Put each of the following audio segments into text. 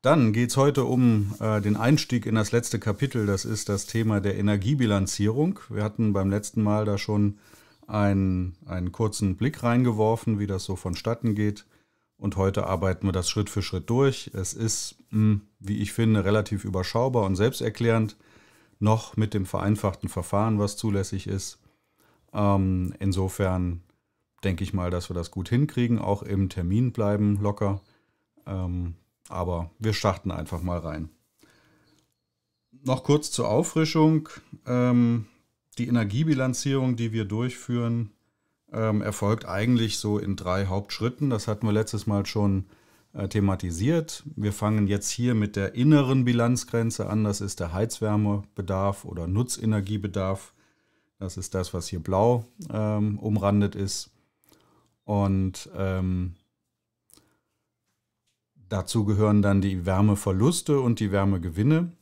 Dann geht es heute um äh, den Einstieg in das letzte Kapitel. Das ist das Thema der Energiebilanzierung. Wir hatten beim letzten Mal da schon einen, einen kurzen Blick reingeworfen, wie das so vonstatten geht. Und heute arbeiten wir das Schritt für Schritt durch. Es ist, mh, hm, wie ich finde, relativ überschaubar und selbsterklärend. Noch mit dem vereinfachten Verfahren, was zulässig ist. Ähm, insofern denke ich mal, dass wir das gut hinkriegen, auch im Termin bleiben locker. Ähm, aber wir starten einfach mal rein. Noch kurz zur Auffrischung. Ähm, die Energiebilanzierung, die wir durchführen, ähm, erfolgt eigentlich so in drei Hauptschritten. Das hatten wir letztes Mal schon äh, thematisiert. Wir fangen jetzt hier mit der inneren Bilanzgrenze an. Das ist der Heizwärmebedarf oder Nutzenergiebedarf. Das ist das, was hier blau ähm, umrandet ist. Und ähm, Dazu gehören dann die Wärmeverluste und die Wärmegewinne.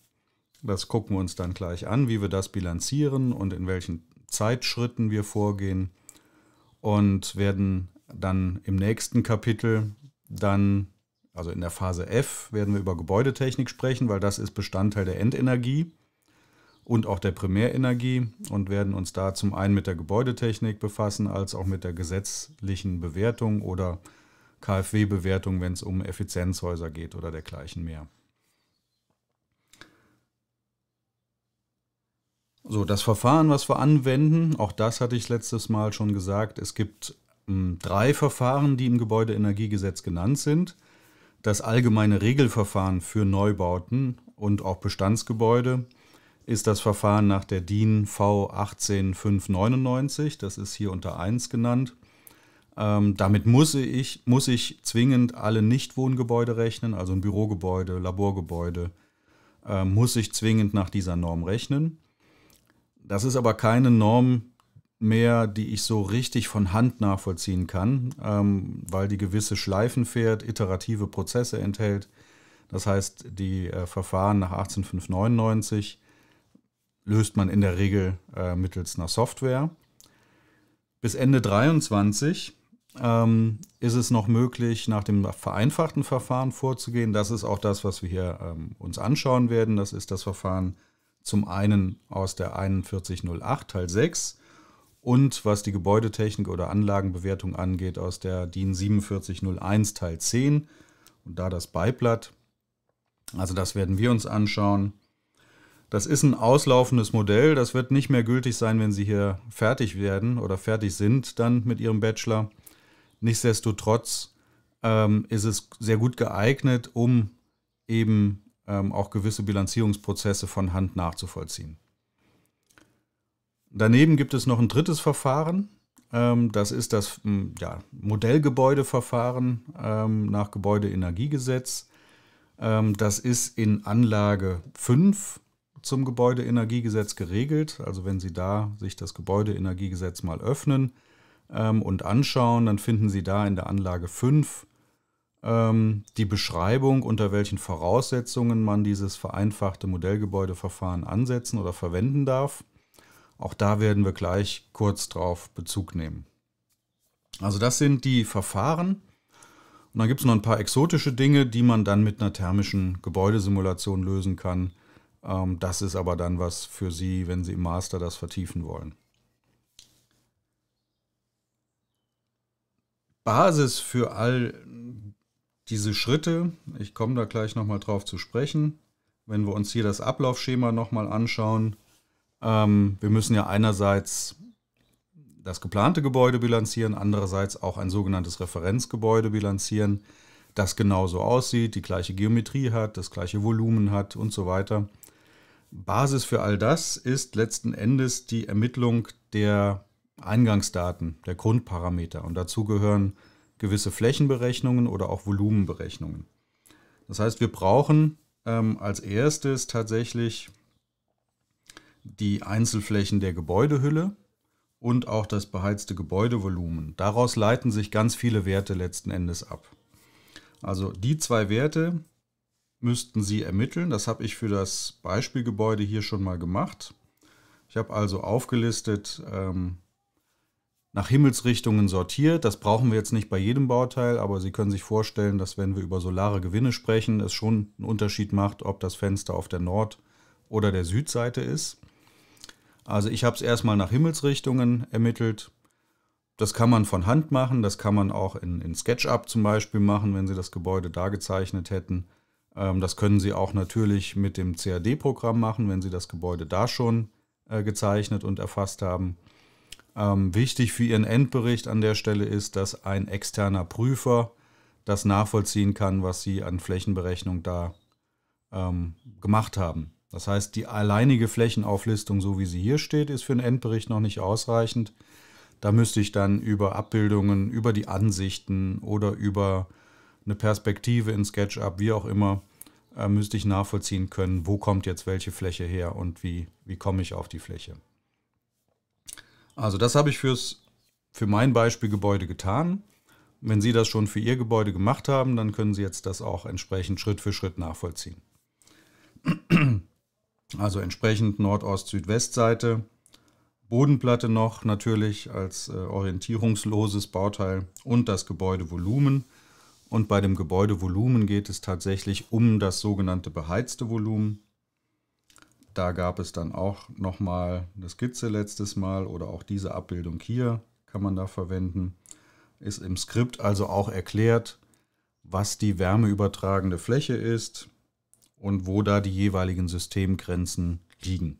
Das gucken wir uns dann gleich an, wie wir das bilanzieren und in welchen Zeitschritten wir vorgehen und werden dann im nächsten Kapitel dann, also in der Phase F, werden wir über Gebäudetechnik sprechen, weil das ist Bestandteil der Endenergie und auch der Primärenergie und werden uns da zum einen mit der Gebäudetechnik befassen, als auch mit der gesetzlichen Bewertung oder äh, KfW-Bewertung, wenn es um Effizienzhäuser geht oder dergleichen mehr. So, das Verfahren, was wir anwenden, auch das hatte ich letztes Mal schon gesagt, es gibt hm, drei Verfahren, die im Gebäudeenergiegesetz genannt sind. Das allgemeine Regelverfahren für Neubauten und auch Bestandsgebäude ist das Verfahren nach der DIN V18599, das ist hier unter 1 genannt. Ähm, damit muss ich, muss ich zwingend alle Nichtwohngebäude rechnen, also ein Bürogebäude, Laborgebäude, äh, muss ich zwingend nach dieser Norm rechnen. Das ist aber keine Norm mehr, die ich so richtig von Hand nachvollziehen kann, ähm, weil die gewisse Schleifen fährt, iterative Prozesse enthält. Das heißt, die äh, Verfahren nach 18599 löst man in der Regel äh, mittels einer Software. Bis Ende 23 ähm, ist es noch möglich, nach dem vereinfachten Verfahren vorzugehen. Das ist auch das, was wir hier ähm, uns anschauen werden. Das ist das Verfahren zum einen aus der 4108 Teil 6 und was die Gebäudetechnik oder Anlagenbewertung angeht, aus der DIN 4701 Teil 10 und da das Beiblatt. Also das werden wir uns anschauen. Das ist ein auslaufendes Modell. Das wird nicht mehr gültig sein, wenn Sie hier fertig werden oder fertig sind dann mit Ihrem Bachelor. Nichtsdestotrotz ähm, ist es sehr gut geeignet, um eben ähm, auch gewisse Bilanzierungsprozesse von Hand nachzuvollziehen. Daneben gibt es noch ein drittes Verfahren. Ähm, das ist das hm, ja, Modellgebäudeverfahren ähm, nach Gebäudeenergiegesetz. Ähm, das ist in Anlage 5 zum Gebäudeenergiegesetz geregelt. Also wenn Sie da sich das Gebäudeenergiegesetz mal öffnen, ähm, und anschauen, dann finden Sie da in der Anlage 5 ähm, die Beschreibung, unter welchen Voraussetzungen man dieses vereinfachte Modellgebäudeverfahren ansetzen oder verwenden darf. Auch da werden wir gleich kurz drauf Bezug nehmen. Also das sind die Verfahren. Und dann gibt es noch ein paar exotische Dinge, die man dann mit einer thermischen Gebäudesimulation lösen kann. Ähm, das ist aber dann was für Sie, wenn Sie im Master das vertiefen wollen. Basis für all diese Schritte, ich komme da gleich nochmal drauf zu sprechen, wenn wir uns hier das Ablaufschema nochmal anschauen, ähm, wir müssen ja einerseits das geplante Gebäude bilanzieren, andererseits auch ein sogenanntes Referenzgebäude bilanzieren, das genauso aussieht, die gleiche Geometrie hat, das gleiche Volumen hat und so weiter. Basis für all das ist letzten Endes die Ermittlung der Eingangsdaten der Grundparameter und dazu gehören gewisse Flächenberechnungen oder auch Volumenberechnungen. Das heißt, wir brauchen ähm, als erstes tatsächlich die Einzelflächen der Gebäudehülle und auch das beheizte Gebäudevolumen. Daraus leiten sich ganz viele Werte letzten Endes ab. Also die zwei Werte müssten Sie ermitteln. Das habe ich für das Beispielgebäude hier schon mal gemacht. Ich habe also aufgelistet, ähm, nach Himmelsrichtungen sortiert. Das brauchen wir jetzt nicht bei jedem Bauteil, aber Sie können sich vorstellen, dass wenn wir über solare Gewinne sprechen, es schon einen Unterschied macht, ob das Fenster auf der Nord- oder der Südseite ist. Also ich habe es erstmal nach Himmelsrichtungen ermittelt. Das kann man von Hand machen, das kann man auch in, in SketchUp zum Beispiel machen, wenn Sie das Gebäude da gezeichnet hätten. Ähm, das können Sie auch natürlich mit dem CAD-Programm machen, wenn Sie das Gebäude da schon äh, gezeichnet und erfasst haben. Ähm, wichtig für Ihren Endbericht an der Stelle ist, dass ein externer Prüfer das nachvollziehen kann, was Sie an Flächenberechnung da ähm, gemacht haben. Das heißt, die alleinige Flächenauflistung, so wie sie hier steht, ist für einen Endbericht noch nicht ausreichend. Da müsste ich dann über Abbildungen, über die Ansichten oder über eine Perspektive in SketchUp, wie auch immer, äh, müsste ich nachvollziehen können, wo kommt jetzt welche Fläche her und wie, wie komme ich auf die Fläche. Also das habe ich fürs, für mein Beispielgebäude getan. Wenn Sie das schon für Ihr Gebäude gemacht haben, dann können Sie jetzt das auch entsprechend Schritt für Schritt nachvollziehen. Also entsprechend Nordost-Südwestseite, Bodenplatte noch natürlich als äh, orientierungsloses Bauteil und das Gebäudevolumen. Und bei dem Gebäudevolumen geht es tatsächlich um das sogenannte beheizte Volumen. Da gab es dann auch nochmal eine Skizze letztes Mal oder auch diese Abbildung hier kann man da verwenden. Ist im Skript also auch erklärt, was die wärmeübertragende Fläche ist und wo da die jeweiligen Systemgrenzen liegen.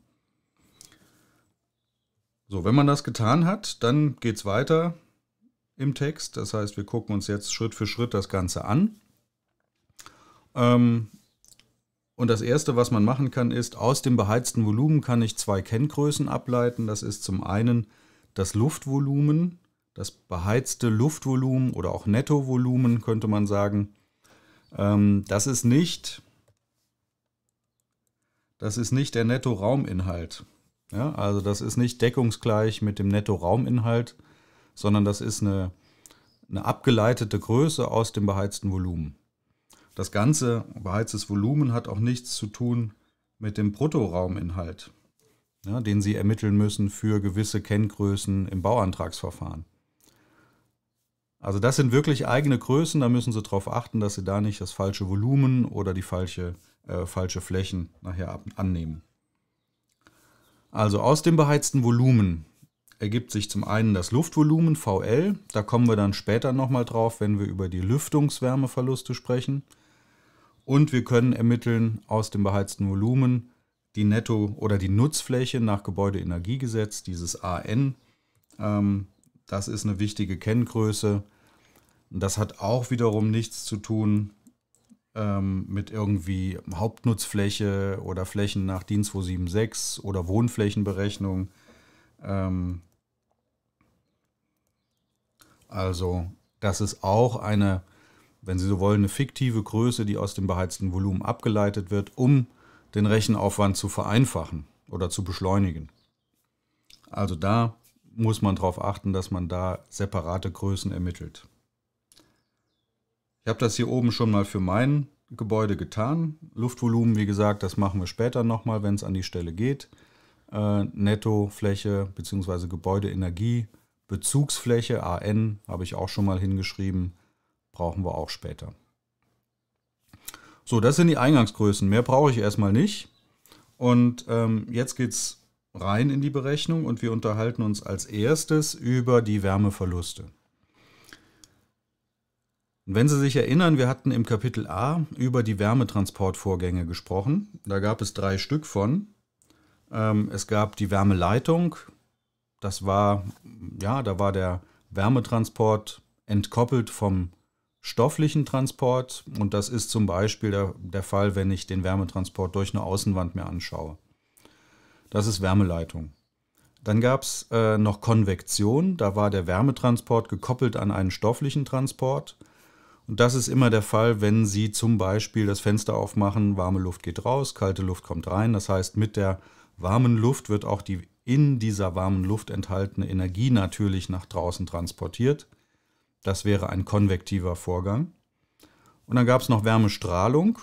So, wenn man das getan hat, dann geht es weiter im Text. Das heißt, wir gucken uns jetzt Schritt für Schritt das Ganze an. Ähm, und das Erste, was man machen kann, ist, aus dem beheizten Volumen kann ich zwei Kenngrößen ableiten. Das ist zum einen das Luftvolumen, das beheizte Luftvolumen oder auch Nettovolumen könnte man sagen. Ähm, das ist nicht, das ist nicht der Nettorauminhalt. Ja, also das ist nicht deckungsgleich mit dem Nettorauminhalt, sondern das ist eine, eine abgeleitete Größe aus dem beheizten Volumen. Das ganze beheiztes Volumen hat auch nichts zu tun mit dem Bruttorauminhalt, ja, den Sie ermitteln müssen für gewisse Kenngrößen im Bauantragsverfahren. Also das sind wirklich eigene Größen, da müssen Sie darauf achten, dass Sie da nicht das falsche Volumen oder die falsche, äh, falsche Flächen nachher ab, annehmen. Also aus dem beheizten Volumen ergibt sich zum einen das Luftvolumen VL, da kommen wir dann später nochmal drauf, wenn wir über die Lüftungswärmeverluste sprechen. Und wir können ermitteln aus dem beheizten Volumen die Netto- oder die Nutzfläche nach Gebäudeenergiegesetz, dieses AN. Ähm, das ist eine wichtige Kenngröße. Das hat auch wiederum nichts zu tun ähm, mit irgendwie Hauptnutzfläche oder Flächen nach DIN 276 oder Wohnflächenberechnung. Ähm, also das ist auch eine wenn Sie so wollen, eine fiktive Größe, die aus dem beheizten Volumen abgeleitet wird, um den Rechenaufwand zu vereinfachen oder zu beschleunigen. Also da muss man darauf achten, dass man da separate Größen ermittelt. Ich habe das hier oben schon mal für mein Gebäude getan. Luftvolumen, wie gesagt, das machen wir später nochmal, wenn es an die Stelle geht. Äh, Nettofläche bzw. Gebäudeenergie, Bezugsfläche, AN, habe ich auch schon mal hingeschrieben brauchen wir auch später. So, das sind die Eingangsgrößen. Mehr brauche ich erstmal nicht. Und ähm, jetzt geht es rein in die Berechnung und wir unterhalten uns als erstes über die Wärmeverluste. wenn Sie sich erinnern, wir hatten im Kapitel A über die Wärmetransportvorgänge gesprochen. Da gab es drei Stück von. Ähm, es gab die Wärmeleitung. Das war, ja, da war der Wärmetransport entkoppelt vom stofflichen Transport. Und das ist zum Beispiel der, der Fall, wenn ich den Wärmetransport durch eine Außenwand mir anschaue. Das ist Wärmeleitung. Dann gab es äh, noch Konvektion. Da war der Wärmetransport gekoppelt an einen stofflichen Transport. Und das ist immer der Fall, wenn Sie zum Beispiel das Fenster aufmachen, warme Luft geht raus, kalte Luft kommt rein. Das heißt, mit der warmen Luft wird auch die in dieser warmen Luft enthaltene Energie natürlich nach draußen transportiert. Das wäre ein konvektiver Vorgang. Und dann gab es noch Wärmestrahlung.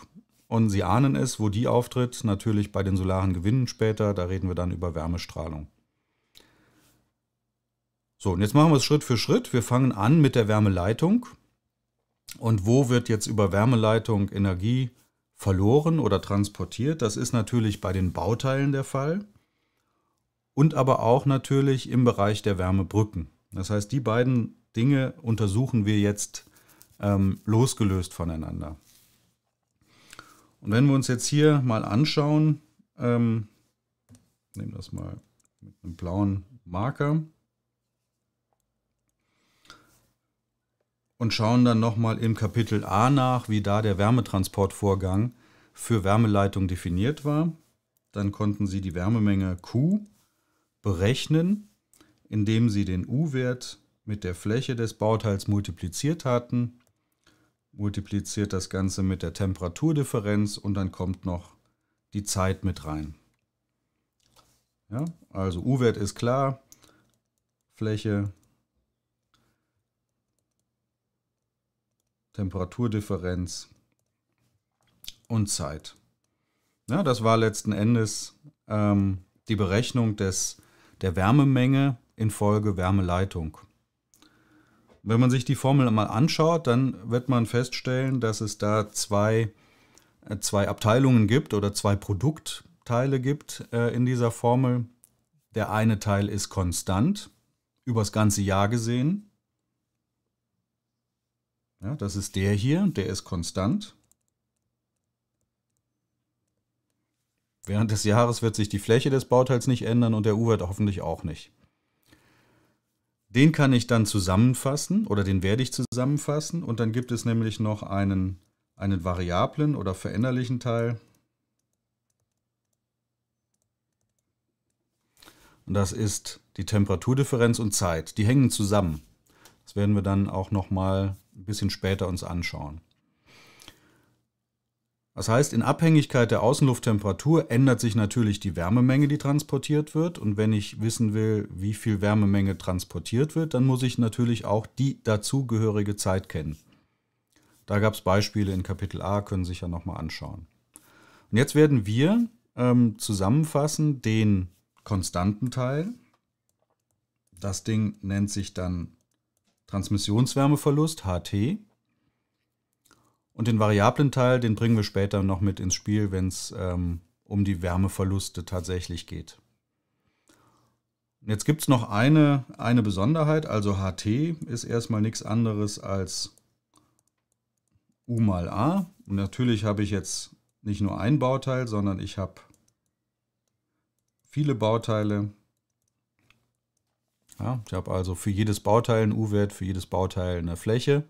Und Sie ahnen es, wo die auftritt, natürlich bei den solaren Gewinnen später. Da reden wir dann über Wärmestrahlung. So, und jetzt machen wir es Schritt für Schritt. Wir fangen an mit der Wärmeleitung. Und wo wird jetzt über Wärmeleitung Energie verloren oder transportiert? Das ist natürlich bei den Bauteilen der Fall und aber auch natürlich im Bereich der Wärmebrücken. Das heißt, die beiden Dinge untersuchen wir jetzt ähm, losgelöst voneinander. Und wenn wir uns jetzt hier mal anschauen, ähm, nehmen das mal mit einem blauen Marker und schauen dann nochmal im Kapitel A nach, wie da der Wärmetransportvorgang für Wärmeleitung definiert war. Dann konnten Sie die Wärmemenge Q berechnen, indem Sie den U-Wert mit der Fläche des Bauteils multipliziert hatten, multipliziert das Ganze mit der Temperaturdifferenz und dann kommt noch die Zeit mit rein. Ja, also U-Wert ist klar, Fläche, Temperaturdifferenz und Zeit. Ja, das war letzten Endes ähm, die Berechnung des, der Wärmemenge infolge Wärmeleitung. Wenn man sich die Formel mal anschaut, dann wird man feststellen, dass es da zwei, äh, zwei Abteilungen gibt oder zwei Produktteile gibt äh, in dieser Formel. Der eine Teil ist konstant, übers ganze Jahr gesehen. Ja, das ist der hier, der ist konstant. Während des Jahres wird sich die Fläche des Bauteils nicht ändern und der U-Wert hoffentlich auch nicht. Den kann ich dann zusammenfassen oder den werde ich zusammenfassen und dann gibt es nämlich noch einen, einen variablen oder veränderlichen Teil. Und das ist die Temperaturdifferenz und Zeit. Die hängen zusammen. Das werden wir dann auch nochmal ein bisschen später uns anschauen. Das heißt, in Abhängigkeit der Außenlufttemperatur ändert sich natürlich die Wärmemenge, die transportiert wird. Und wenn ich wissen will, wie viel Wärmemenge transportiert wird, dann muss ich natürlich auch die dazugehörige Zeit kennen. Da gab es Beispiele in Kapitel A, können Sie sich ja nochmal anschauen. Und jetzt werden wir ähm, zusammenfassen den konstanten Teil. Das Ding nennt sich dann Transmissionswärmeverlust, HT. Und den variablen Teil, den bringen wir später noch mit ins Spiel, wenn es ähm, um die Wärmeverluste tatsächlich geht. Jetzt gibt es noch eine, eine Besonderheit, also HT ist erstmal nichts anderes als U mal A. Und natürlich habe ich jetzt nicht nur ein Bauteil, sondern ich habe viele Bauteile. Ja, ich habe also für jedes Bauteil einen U-Wert, für jedes Bauteil eine Fläche.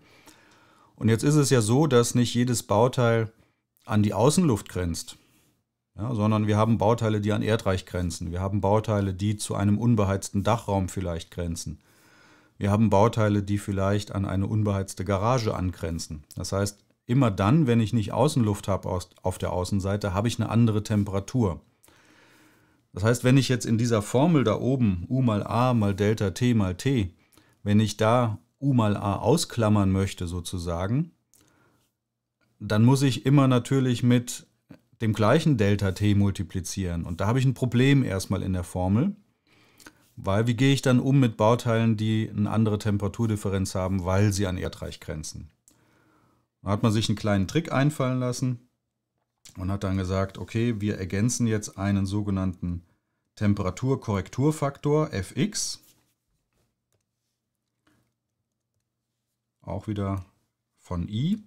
Und jetzt ist es ja so, dass nicht jedes Bauteil an die Außenluft grenzt, ja, sondern wir haben Bauteile, die an Erdreich grenzen. Wir haben Bauteile, die zu einem unbeheizten Dachraum vielleicht grenzen. Wir haben Bauteile, die vielleicht an eine unbeheizte Garage angrenzen. Das heißt, immer dann, wenn ich nicht Außenluft habe auf der Außenseite, habe ich eine andere Temperatur. Das heißt, wenn ich jetzt in dieser Formel da oben, U mal A mal Delta T mal T, wenn ich da u mal a ausklammern möchte sozusagen, dann muss ich immer natürlich mit dem gleichen Delta t multiplizieren. Und da habe ich ein Problem erstmal in der Formel, weil wie gehe ich dann um mit Bauteilen, die eine andere Temperaturdifferenz haben, weil sie an Erdreich grenzen. Da hat man sich einen kleinen Trick einfallen lassen und hat dann gesagt, okay, wir ergänzen jetzt einen sogenannten Temperaturkorrekturfaktor fx auch wieder von I.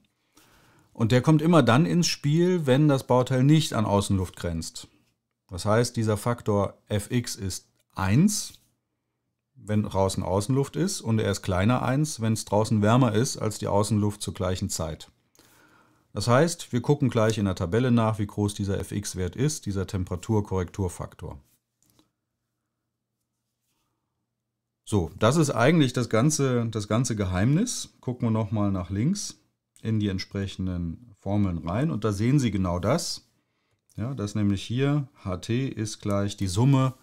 Und der kommt immer dann ins Spiel, wenn das Bauteil nicht an Außenluft grenzt. Das heißt, dieser Faktor fx ist 1, wenn draußen Außenluft ist, und er ist kleiner 1, wenn es draußen wärmer ist als die Außenluft zur gleichen Zeit. Das heißt, wir gucken gleich in der Tabelle nach, wie groß dieser fx-Wert ist, dieser Temperaturkorrekturfaktor. So, das ist eigentlich das ganze, das ganze Geheimnis. Gucken wir nochmal nach links in die entsprechenden Formeln rein und da sehen Sie genau das. Ja, das nämlich hier ht ist gleich die Summe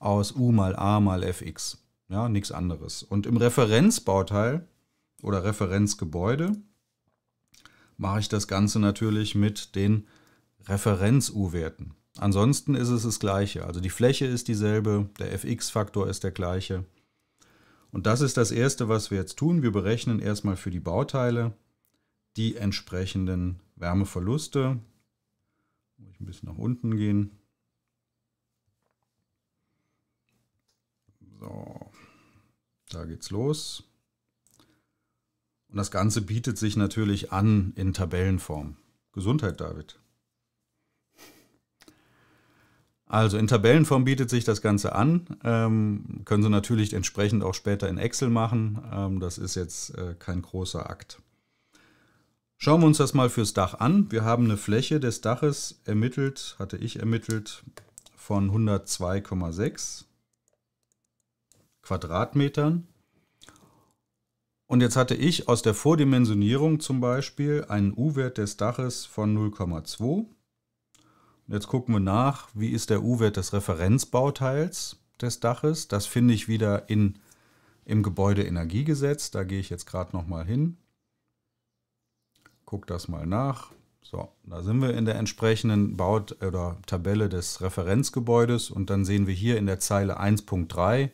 aus u mal a mal fx. Ja, nichts anderes. Und im Referenzbauteil oder Referenzgebäude mache ich das Ganze natürlich mit den Referenz-U-Werten. Ansonsten ist es das gleiche. Also die Fläche ist dieselbe, der fx-Faktor ist der gleiche. Und das ist das Erste, was wir jetzt tun. Wir berechnen erstmal für die Bauteile die entsprechenden Wärmeverluste. Muss ich ein bisschen nach unten gehen. So, da geht's los. Und das Ganze bietet sich natürlich an in Tabellenform. Gesundheit, David. Also in Tabellenform bietet sich das Ganze an. Ähm, können Sie natürlich entsprechend auch später in Excel machen. Ähm, das ist jetzt äh, kein großer Akt. Schauen wir uns das mal fürs Dach an. Wir haben eine Fläche des Daches ermittelt, hatte ich ermittelt, von 102,6 Quadratmetern. Und jetzt hatte ich aus der Vordimensionierung zum Beispiel einen U-Wert des Daches von 0,2 Jetzt gucken wir nach, wie ist der U-Wert des Referenzbauteils des Daches. Das finde ich wieder in, im Gebäudeenergiegesetz. Da gehe ich jetzt gerade nochmal hin. Guck das mal nach. So, da sind wir in der entsprechenden Baut- oder Tabelle des Referenzgebäudes und dann sehen wir hier in der Zeile 1.3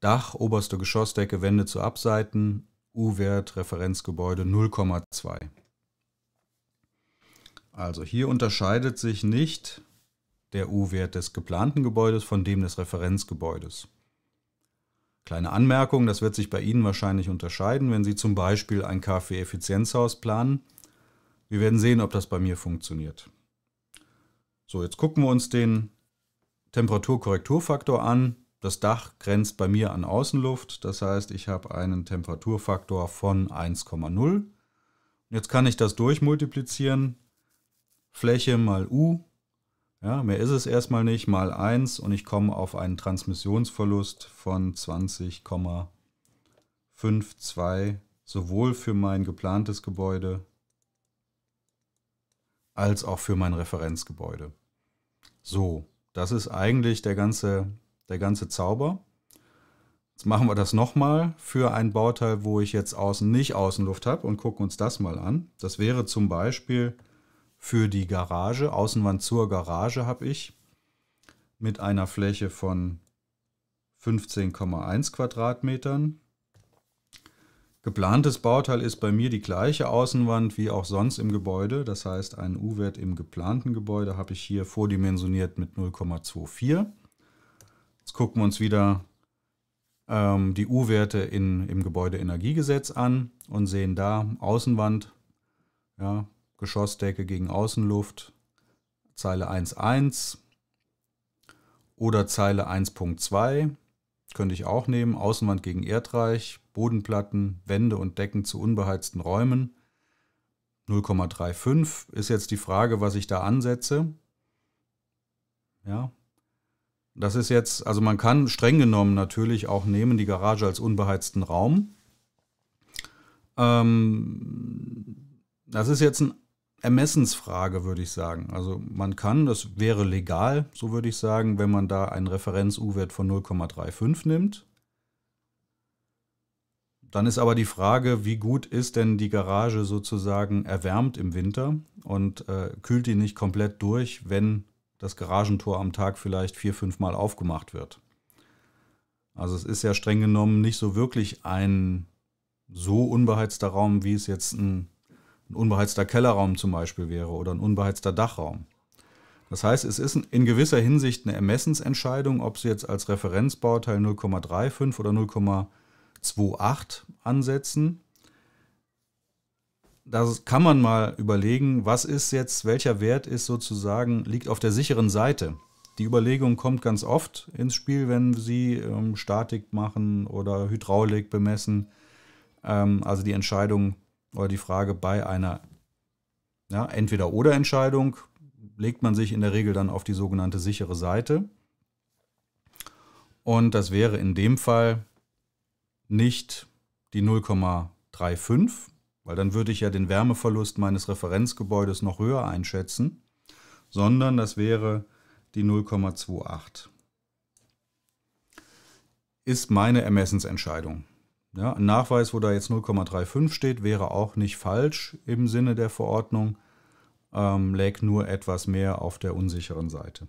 Dach, oberste Geschossdecke, Wände zu Abseiten, U-Wert, Referenzgebäude 0,2. Also hier unterscheidet sich nicht der U-Wert des geplanten Gebäudes von dem des Referenzgebäudes. Kleine Anmerkung, das wird sich bei Ihnen wahrscheinlich unterscheiden, wenn Sie zum Beispiel ein KfW-Effizienzhaus planen. Wir werden sehen, ob das bei mir funktioniert. So, jetzt gucken wir uns den Temperaturkorrekturfaktor an. Das Dach grenzt bei mir an Außenluft, das heißt, ich habe einen Temperaturfaktor von 1,0. Jetzt kann ich das durchmultiplizieren Fläche mal U, ja, mehr ist es erstmal nicht, mal 1 und ich komme auf einen Transmissionsverlust von 20,52 sowohl für mein geplantes Gebäude als auch für mein Referenzgebäude. So, das ist eigentlich der ganze, der ganze Zauber. Jetzt machen wir das nochmal für ein Bauteil, wo ich jetzt außen nicht Außenluft habe und gucken uns das mal an. Das wäre zum Beispiel für die Garage, Außenwand zur Garage habe ich mit einer Fläche von 15,1 Quadratmetern. Geplantes Bauteil ist bei mir die gleiche Außenwand wie auch sonst im Gebäude. Das heißt, einen U-Wert im geplanten Gebäude habe ich hier vordimensioniert mit 0,24. Jetzt gucken wir uns wieder ähm, die U-Werte im Gebäudeenergiegesetz an und sehen da Außenwand ja, Geschossdecke gegen Außenluft, Zeile 1.1 oder Zeile 1.2 könnte ich auch nehmen, Außenwand gegen Erdreich, Bodenplatten, Wände und Decken zu unbeheizten Räumen. 0,35 ist jetzt die Frage, was ich da ansetze. Ja. Das ist jetzt, also man kann streng genommen natürlich auch nehmen die Garage als unbeheizten Raum. Ähm, das ist jetzt ein Ermessensfrage, würde ich sagen. Also man kann, das wäre legal, so würde ich sagen, wenn man da einen Referenz-U-Wert von 0,35 nimmt. Dann ist aber die Frage, wie gut ist denn die Garage sozusagen erwärmt im Winter und äh, kühlt die nicht komplett durch, wenn das Garagentor am Tag vielleicht vier, fünf Mal aufgemacht wird. Also es ist ja streng genommen nicht so wirklich ein so unbeheizter Raum, wie es jetzt ein ein unbeheizter Kellerraum zum Beispiel wäre oder ein unbeheizter Dachraum. Das heißt, es ist in gewisser Hinsicht eine Ermessensentscheidung, ob Sie jetzt als Referenzbauteil 0,35 oder 0,28 ansetzen. Da kann man mal überlegen, was ist jetzt, welcher Wert ist sozusagen, liegt auf der sicheren Seite. Die Überlegung kommt ganz oft ins Spiel, wenn Sie ähm, Statik machen oder Hydraulik bemessen. Ähm, also die Entscheidung, oder die Frage bei einer ja, Entweder-Oder-Entscheidung legt man sich in der Regel dann auf die sogenannte sichere Seite. Und das wäre in dem Fall nicht die 0,35, weil dann würde ich ja den Wärmeverlust meines Referenzgebäudes noch höher einschätzen, sondern das wäre die 0,28. Ist meine Ermessensentscheidung. Ja, ein Nachweis, wo da jetzt 0,35 steht, wäre auch nicht falsch im Sinne der Verordnung, ähm, läg nur etwas mehr auf der unsicheren Seite.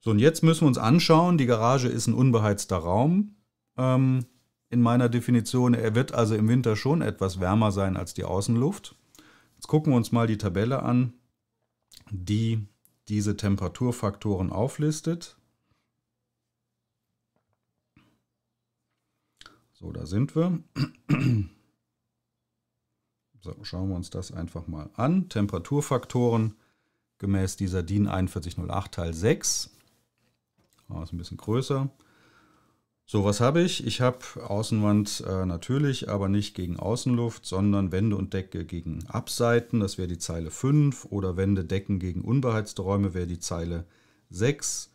So, und jetzt müssen wir uns anschauen, die Garage ist ein unbeheizter Raum. Ähm, in meiner Definition, er wird also im Winter schon etwas wärmer sein als die Außenluft. Jetzt gucken wir uns mal die Tabelle an, die diese Temperaturfaktoren auflistet. So, da sind wir. So, schauen wir uns das einfach mal an. Temperaturfaktoren gemäß dieser DIN 4108 Teil 6. Machen wir es ein bisschen größer. So, was habe ich? Ich habe Außenwand äh, natürlich, aber nicht gegen Außenluft, sondern Wände und Decke gegen Abseiten, das wäre die Zeile 5, oder Wände, Decken gegen unbeheizte Räume wäre die Zeile 6,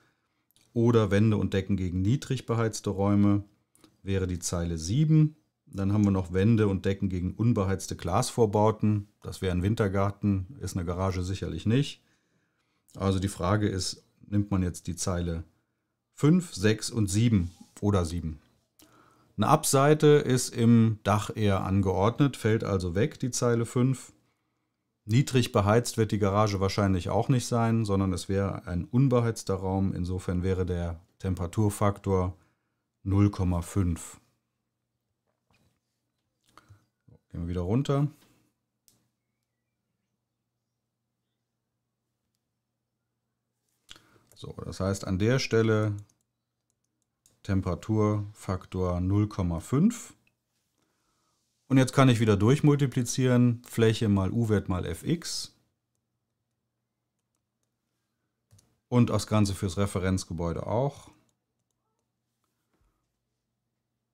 oder Wände und Decken gegen niedrig beheizte Räume wäre die Zeile 7. Dann haben wir noch Wände und Decken gegen unbeheizte Glasvorbauten. Das wäre ein Wintergarten, ist eine Garage sicherlich nicht. Also die Frage ist, nimmt man jetzt die Zeile 5, 6 und 7 oder 7? Eine Abseite ist im Dach eher angeordnet, fällt also weg, die Zeile 5. Niedrig beheizt wird die Garage wahrscheinlich auch nicht sein, sondern es wäre ein unbeheizter Raum. Insofern wäre der Temperaturfaktor 0,5. So, gehen wir wieder runter. So, das heißt an der Stelle Temperaturfaktor 0,5. Und jetzt kann ich wieder durchmultiplizieren, Fläche mal U-Wert mal Fx. Und das Ganze fürs Referenzgebäude auch.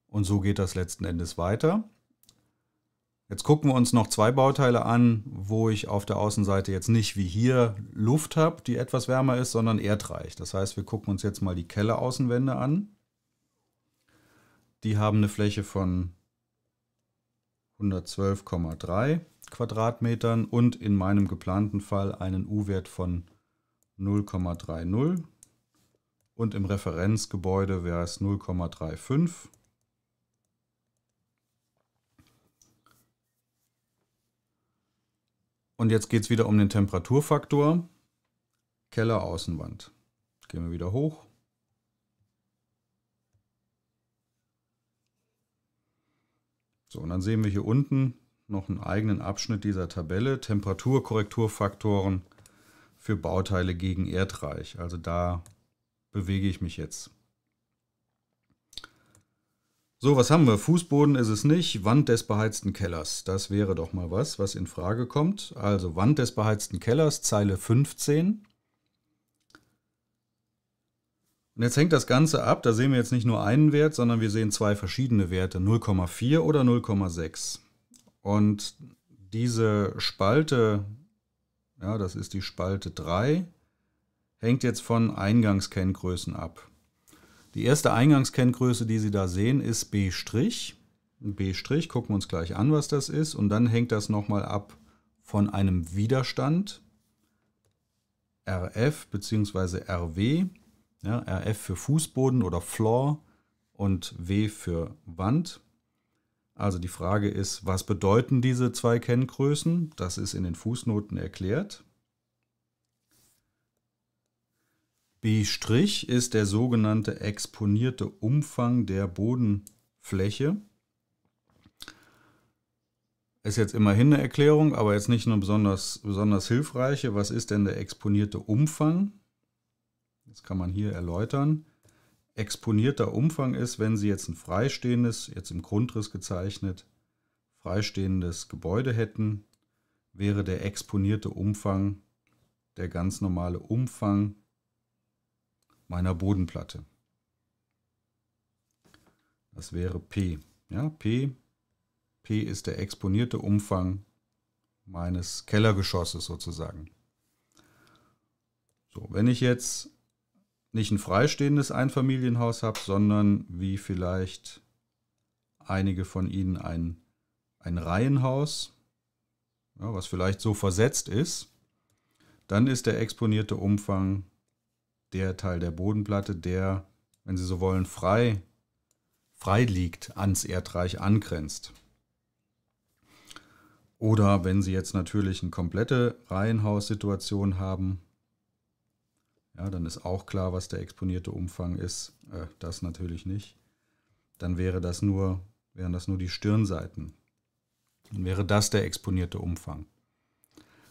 Und so geht das letzten Endes weiter. Jetzt gucken wir uns noch zwei Bauteile an, wo ich auf der Außenseite jetzt nicht wie hier Luft habe, die etwas wärmer ist, sondern erdreich. Das heißt, wir gucken uns jetzt mal die Kelleraußenwände an. Die haben eine Fläche von 112,3 Quadratmetern und in meinem geplanten Fall einen U-Wert von 0,30 und im Referenzgebäude wäre es 0,35 Und jetzt geht es wieder um den Temperaturfaktor. Kelleraußenwand. Gehen wir wieder hoch. So, und dann sehen wir hier unten noch einen eigenen Abschnitt dieser Tabelle. Temperaturkorrekturfaktoren für Bauteile gegen Erdreich. Also da bewege ich mich jetzt. So, was haben wir? Fußboden ist es nicht, Wand des beheizten Kellers. Das wäre doch mal was, was in Frage kommt. Also Wand des beheizten Kellers, Zeile 15. Und jetzt hängt das Ganze ab, da sehen wir jetzt nicht nur einen Wert, sondern wir sehen zwei verschiedene Werte, 0,4 oder 0,6. Und diese Spalte, ja, das ist die Spalte 3, hängt jetzt von Eingangskenngrößen ab. Die erste Eingangskenngröße, die Sie da sehen, ist B'. B' gucken wir uns gleich an, was das ist. Und dann hängt das nochmal ab von einem Widerstand RF bzw. RW. Ja, RF für Fußboden oder Floor und W für Wand. Also die Frage ist, was bedeuten diese zwei Kenngrößen? Das ist in den Fußnoten erklärt. B' ist der sogenannte exponierte Umfang der Bodenfläche. Ist jetzt immerhin eine Erklärung, aber jetzt nicht nur besonders, besonders hilfreiche. Was ist denn der exponierte Umfang? Das kann man hier erläutern. Exponierter Umfang ist, wenn Sie jetzt ein freistehendes, jetzt im Grundriss gezeichnet, freistehendes Gebäude hätten, wäre der exponierte Umfang der ganz normale Umfang meiner Bodenplatte. Das wäre P. Ja, P, P ist der exponierte Umfang meines Kellergeschosses sozusagen. So, wenn ich jetzt nicht ein freistehendes Einfamilienhaus habe, sondern wie vielleicht einige von Ihnen ein, ein Reihenhaus, ja, was vielleicht so versetzt ist, dann ist der exponierte Umfang der Teil der Bodenplatte, der, wenn Sie so wollen, frei, frei liegt, ans Erdreich angrenzt. Oder wenn Sie jetzt natürlich eine komplette Reihenhaussituation haben, ja, dann ist auch klar, was der exponierte Umfang ist. Äh, das natürlich nicht. Dann wäre das nur, wären das nur die Stirnseiten. Dann wäre das der exponierte Umfang.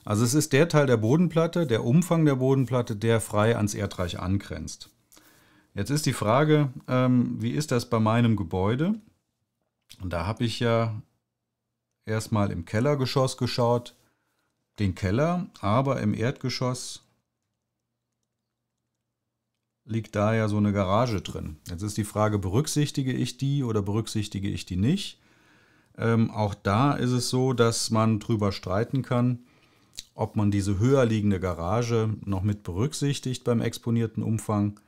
Also es ist der Teil der Bodenplatte, der Umfang der Bodenplatte, der frei ans Erdreich angrenzt. Jetzt ist die Frage, ähm, wie ist das bei meinem Gebäude? Und da habe ich ja erstmal im Kellergeschoss geschaut, den Keller, aber im Erdgeschoss liegt da ja so eine Garage drin. Jetzt ist die Frage, berücksichtige ich die oder berücksichtige ich die nicht? Ähm, auch da ist es so, dass man drüber streiten kann, ob man diese höher liegende Garage noch mit berücksichtigt beim exponierten Umfang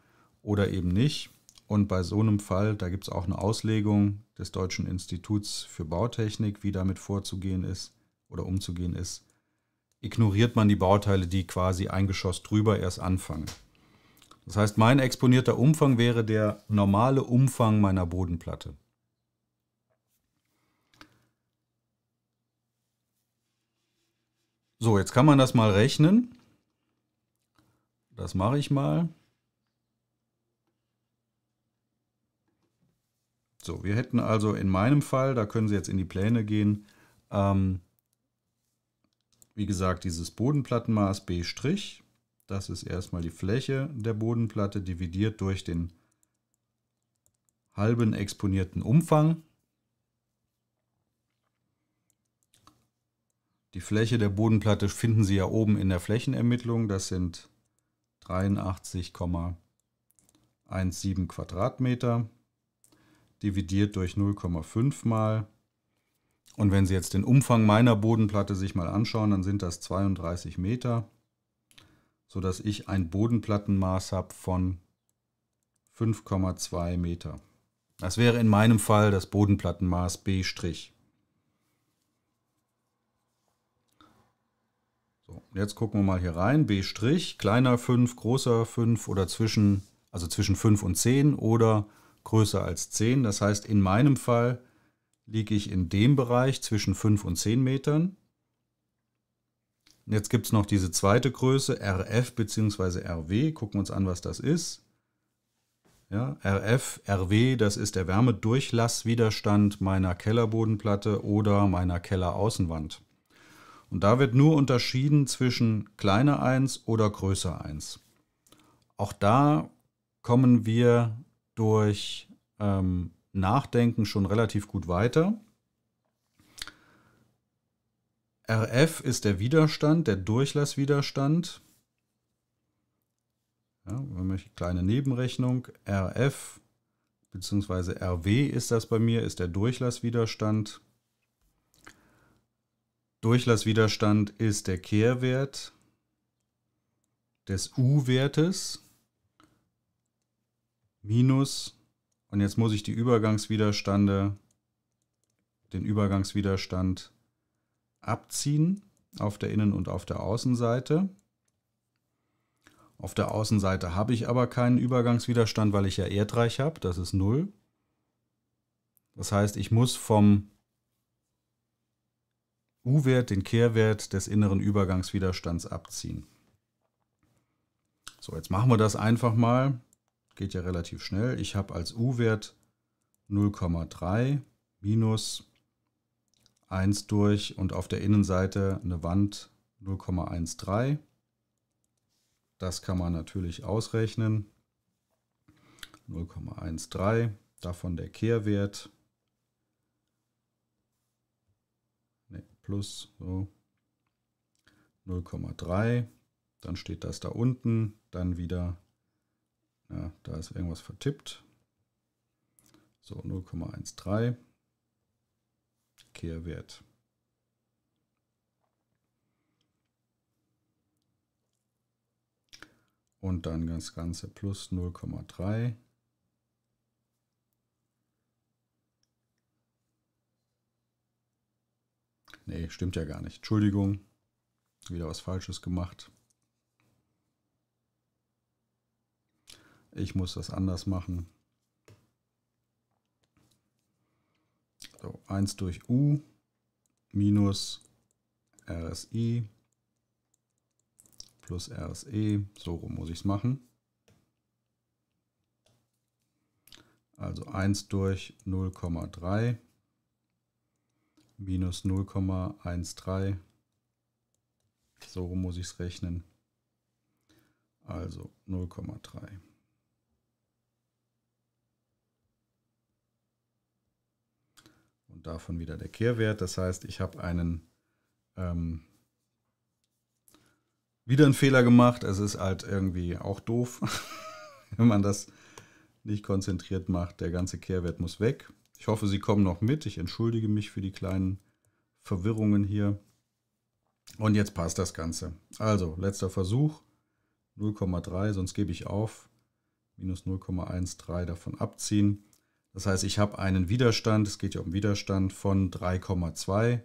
oder eben nicht. Und bei so einem Fall, da gibt es auch eine Auslegung des Deutschen Instituts für Bautechnik, wie damit vorzugehen ist oder umzugehen ist. Ignoriert man die Bauteile, die quasi ein Geschoss drüber erst anfangen. Das heißt, mein exponierter Umfang wäre der normale Umfang meiner Bodenplatte. So, jetzt kann man das mal rechnen. Das mache ich mal. So, wir hätten also in meinem Fall, da können Sie jetzt in die Pläne gehen, ähm, wie gesagt, dieses Bodenplattenmaß B', das ist erstmal die Fläche der Bodenplatte dividiert durch den halben exponierten Umfang. Die Fläche der Bodenplatte finden Sie ja oben in der Flächenermittlung. Das sind 83,17 Quadratmeter dividiert durch 0,5 mal. Und wenn Sie jetzt den Umfang meiner Bodenplatte sich mal anschauen, dann sind das 32 Meter, sodass ich ein Bodenplattenmaß habe von 5,2 Meter. Das wäre in meinem Fall das Bodenplattenmaß B'. So, jetzt gucken wir mal hier rein. B', kleiner 5, großer 5 oder zwischen, also zwischen 5 und 10 oder größer als 10. Das heißt, in meinem Fall liege ich in dem Bereich zwischen 5 und 10 Metern. Und jetzt gibt es noch diese zweite Größe, RF bzw. RW. Gucken wir uns an, was das ist. Ja, RF, RW, das ist der Wärmedurchlasswiderstand meiner Kellerbodenplatte oder meiner Kelleraußenwand. Und da wird nur unterschieden zwischen kleiner 1 oder größer 1. Auch da kommen wir durch ähm, Nachdenken schon relativ gut weiter. RF ist der Widerstand, der Durchlasswiderstand. Ja, wenn man kleine Nebenrechnung, RF bzw. RW ist das bei mir, ist der Durchlasswiderstand Durchlasswiderstand ist der Kehrwert des U-Wertes minus, und jetzt muss ich die Übergangswiderstande, den Übergangswiderstand abziehen auf der Innen- und auf der Außenseite. Auf der Außenseite habe ich aber keinen Übergangswiderstand, weil ich ja Erdreich habe, das ist 0. Das heißt, ich muss vom U-Wert, den Kehrwert des inneren Übergangswiderstands abziehen. So, jetzt machen wir das einfach mal. Geht ja relativ schnell. Ich habe als U-Wert 0,3 minus 1 durch und auf der Innenseite eine Wand 0,13. Das kann man natürlich ausrechnen. 0,13, davon der Kehrwert plus so 0,3. Dann steht das da unten. Dann wieder, ja, da ist irgendwas vertippt. So 0,13. Kehrwert. Und dann das Ganze plus 0,3 Nee, stimmt ja gar nicht. Entschuldigung. Wieder was Falsches gemacht. Ich muss das anders machen. So, 1 durch U minus RSI plus RSE. So rum muss ich es machen. Also 1 durch 0,3 minus 0,13. So muss ich es rechnen. Also 0,3. Und davon wieder der Kehrwert. Das heißt, ich habe einen ähm, wieder einen Fehler gemacht. Es ist halt irgendwie auch doof, wenn man das nicht konzentriert macht. Der ganze Kehrwert muss weg. Ich hoffe, Sie kommen noch mit. Ich entschuldige mich für die kleinen Verwirrungen hier. Und jetzt passt das Ganze. Also, letzter Versuch. 0,3, sonst gebe ich auf. Minus 0,13 davon abziehen. Das heißt, ich habe einen Widerstand, es geht ja um Widerstand von 3,2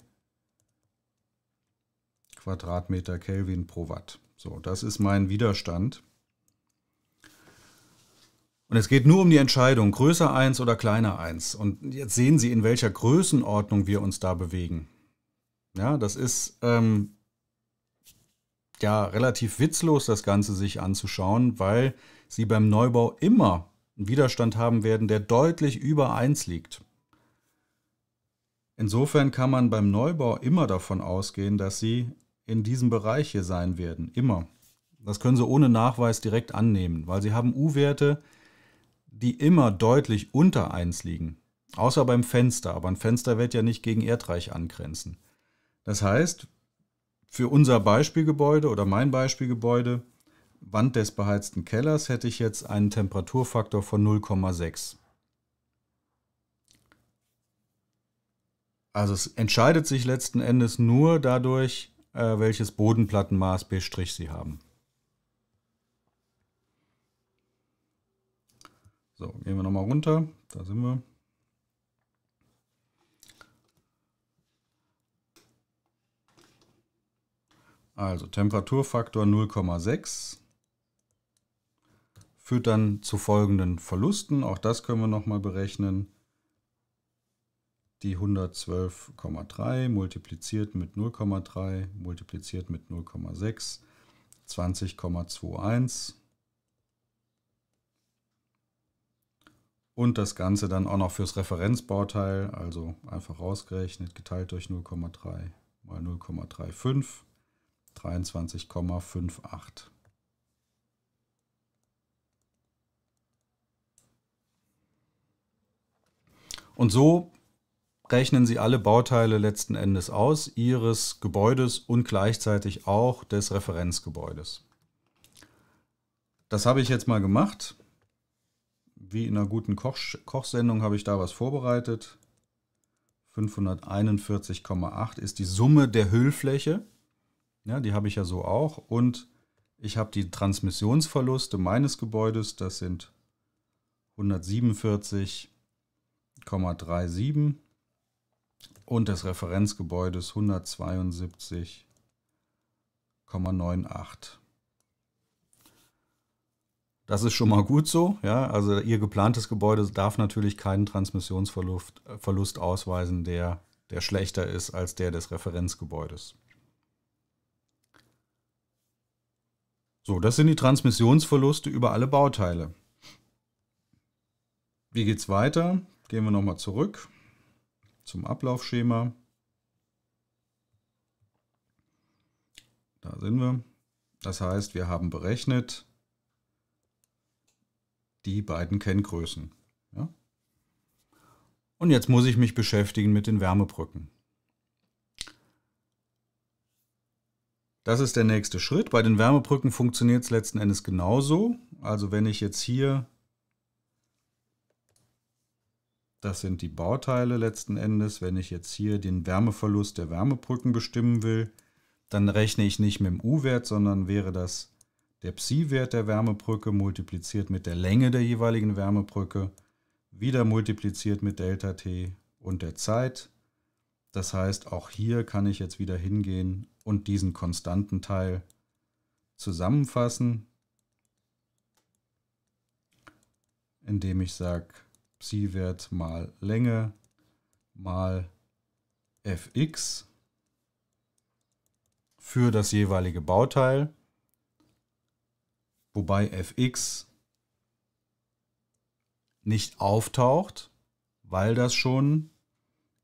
Quadratmeter Kelvin pro Watt. So, das ist mein Widerstand. Und es geht nur um die Entscheidung, größer 1 oder kleiner 1. Und jetzt sehen Sie, in welcher Größenordnung wir uns da bewegen. Ja, das ist ähm, ja relativ witzlos, das Ganze sich anzuschauen, weil Sie beim Neubau immer einen Widerstand haben werden, der deutlich über 1 liegt. Insofern kann man beim Neubau immer davon ausgehen, dass Sie in diesem Bereich hier sein werden. Immer. Das können Sie ohne Nachweis direkt annehmen, weil Sie haben U-Werte, die immer deutlich unter 1 liegen. Außer beim Fenster, aber ein Fenster wird ja nicht gegen Erdreich angrenzen. Das heißt, für unser Beispielgebäude oder mein Beispielgebäude, Wand des beheizten Kellers, hätte ich jetzt einen Temperaturfaktor von 0,6. Also es entscheidet sich letzten Endes nur dadurch, äh, welches Bodenplattenmaß B' sie haben. So, gehen wir nochmal runter. Da sind wir. Also Temperaturfaktor 0,6 führt dann zu folgenden Verlusten. Auch das können wir nochmal berechnen. Die 112,3 multipliziert mit 0,3 multipliziert mit 0,6, 20,21. Und das Ganze dann auch noch fürs Referenzbauteil, also einfach rausgerechnet, geteilt durch 0,3 mal 0,35, 23,58. Und so rechnen Sie alle Bauteile letzten Endes aus, Ihres Gebäudes und gleichzeitig auch des Referenzgebäudes. Das habe ich jetzt mal gemacht wie in einer guten Koch Kochsendung habe ich da was vorbereitet. 541,8 ist die Summe der Hüllfläche. Ja, die habe ich ja so auch. Und ich habe die Transmissionsverluste meines Gebäudes. Das sind 147,37 und des Referenzgebäudes 172,98. Das ist schon mal gut so. Ja? Also Ihr geplantes Gebäude darf natürlich keinen Transmissionsverlust äh, Verlust ausweisen, der, der schlechter ist als der des Referenzgebäudes. So, das sind die Transmissionsverluste über alle Bauteile. Wie geht es weiter? Gehen wir nochmal zurück zum Ablaufschema. Da sind wir. Das heißt, wir haben berechnet, die beiden Kenngrößen. Ja? Und jetzt muss ich mich beschäftigen mit den Wärmebrücken. Das ist der nächste Schritt. Bei den Wärmebrücken funktioniert es letzten Endes genauso. Also wenn ich jetzt hier, das sind die Bauteile letzten Endes, wenn ich jetzt hier den Wärmeverlust der Wärmebrücken bestimmen will, dann rechne ich nicht mit dem U-Wert, sondern wäre das der Psi-Wert der Wärmebrücke multipliziert mit der Länge der jeweiligen Wärmebrücke, wieder multipliziert mit Delta T und der Zeit. Das heißt, auch hier kann ich jetzt wieder hingehen und diesen konstanten Teil zusammenfassen, indem ich sage Psi-Wert mal Länge mal fx für das jeweilige Bauteil wobei fx nicht auftaucht, weil das schon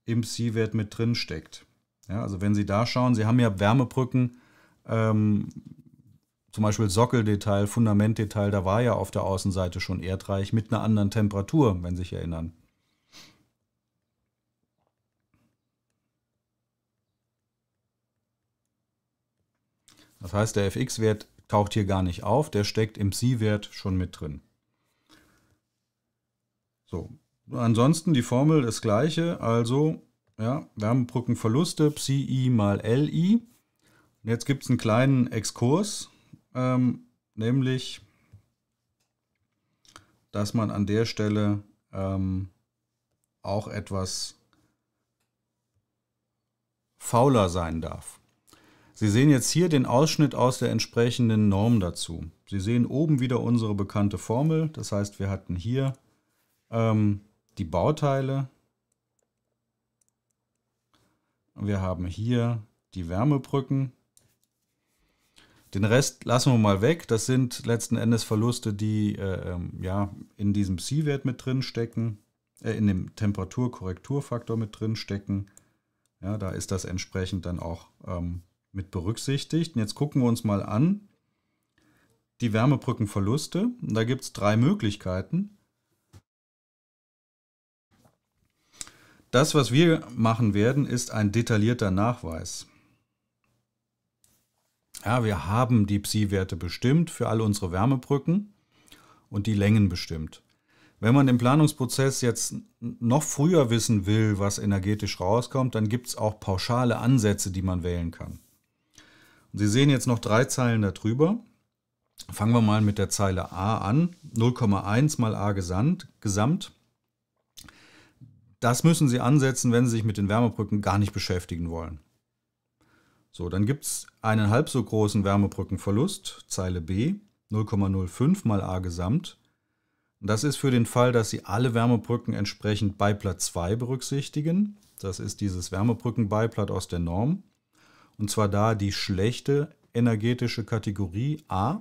im c wert mit drin steckt. Ja, also wenn Sie da schauen, Sie haben ja Wärmebrücken, ähm, zum Beispiel Sockeldetail, Fundamentdetail, da war ja auf der Außenseite schon erdreich mit einer anderen Temperatur, wenn Sie sich erinnern. Das heißt, der fx-Wert taucht hier gar nicht auf, der steckt im Psi-Wert schon mit drin. So, ansonsten die Formel das gleiche, also ja, Wärmebrückenverluste Psi-I mal Li. Und jetzt gibt es einen kleinen Exkurs, ähm, nämlich, dass man an der Stelle ähm, auch etwas fauler sein darf. Sie sehen jetzt hier den Ausschnitt aus der entsprechenden Norm dazu. Sie sehen oben wieder unsere bekannte Formel. Das heißt, wir hatten hier ähm, die Bauteile. Wir haben hier die Wärmebrücken. Den Rest lassen wir mal weg. Das sind letzten Endes Verluste, die äh, ähm, ja, in diesem Psi-Wert mit drin stecken, äh, in dem Temperaturkorrekturfaktor mit drin stecken. Ja, da ist das entsprechend dann auch ähm, mit berücksichtigt. Und jetzt gucken wir uns mal an die Wärmebrückenverluste. Und da gibt es drei Möglichkeiten. Das, was wir machen werden, ist ein detaillierter Nachweis. Ja, wir haben die Psi-Werte bestimmt für alle unsere Wärmebrücken und die Längen bestimmt. Wenn man im Planungsprozess jetzt noch früher wissen will, was energetisch rauskommt, dann gibt es auch pauschale Ansätze, die man wählen kann. Und Sie sehen jetzt noch drei Zeilen darüber. Fangen wir mal mit der Zeile A an. 0,1 mal A gesamt, gesamt. Das müssen Sie ansetzen, wenn Sie sich mit den Wärmebrücken gar nicht beschäftigen wollen. So, dann gibt es einen halb so großen Wärmebrückenverlust, Zeile B, 0,05 mal A gesamt. Das ist für den Fall, dass Sie alle Wärmebrücken entsprechend Beiblatt 2 berücksichtigen. Das ist dieses Wärmebrückenbeiblatt aus der Norm. Und zwar da die schlechte energetische Kategorie A.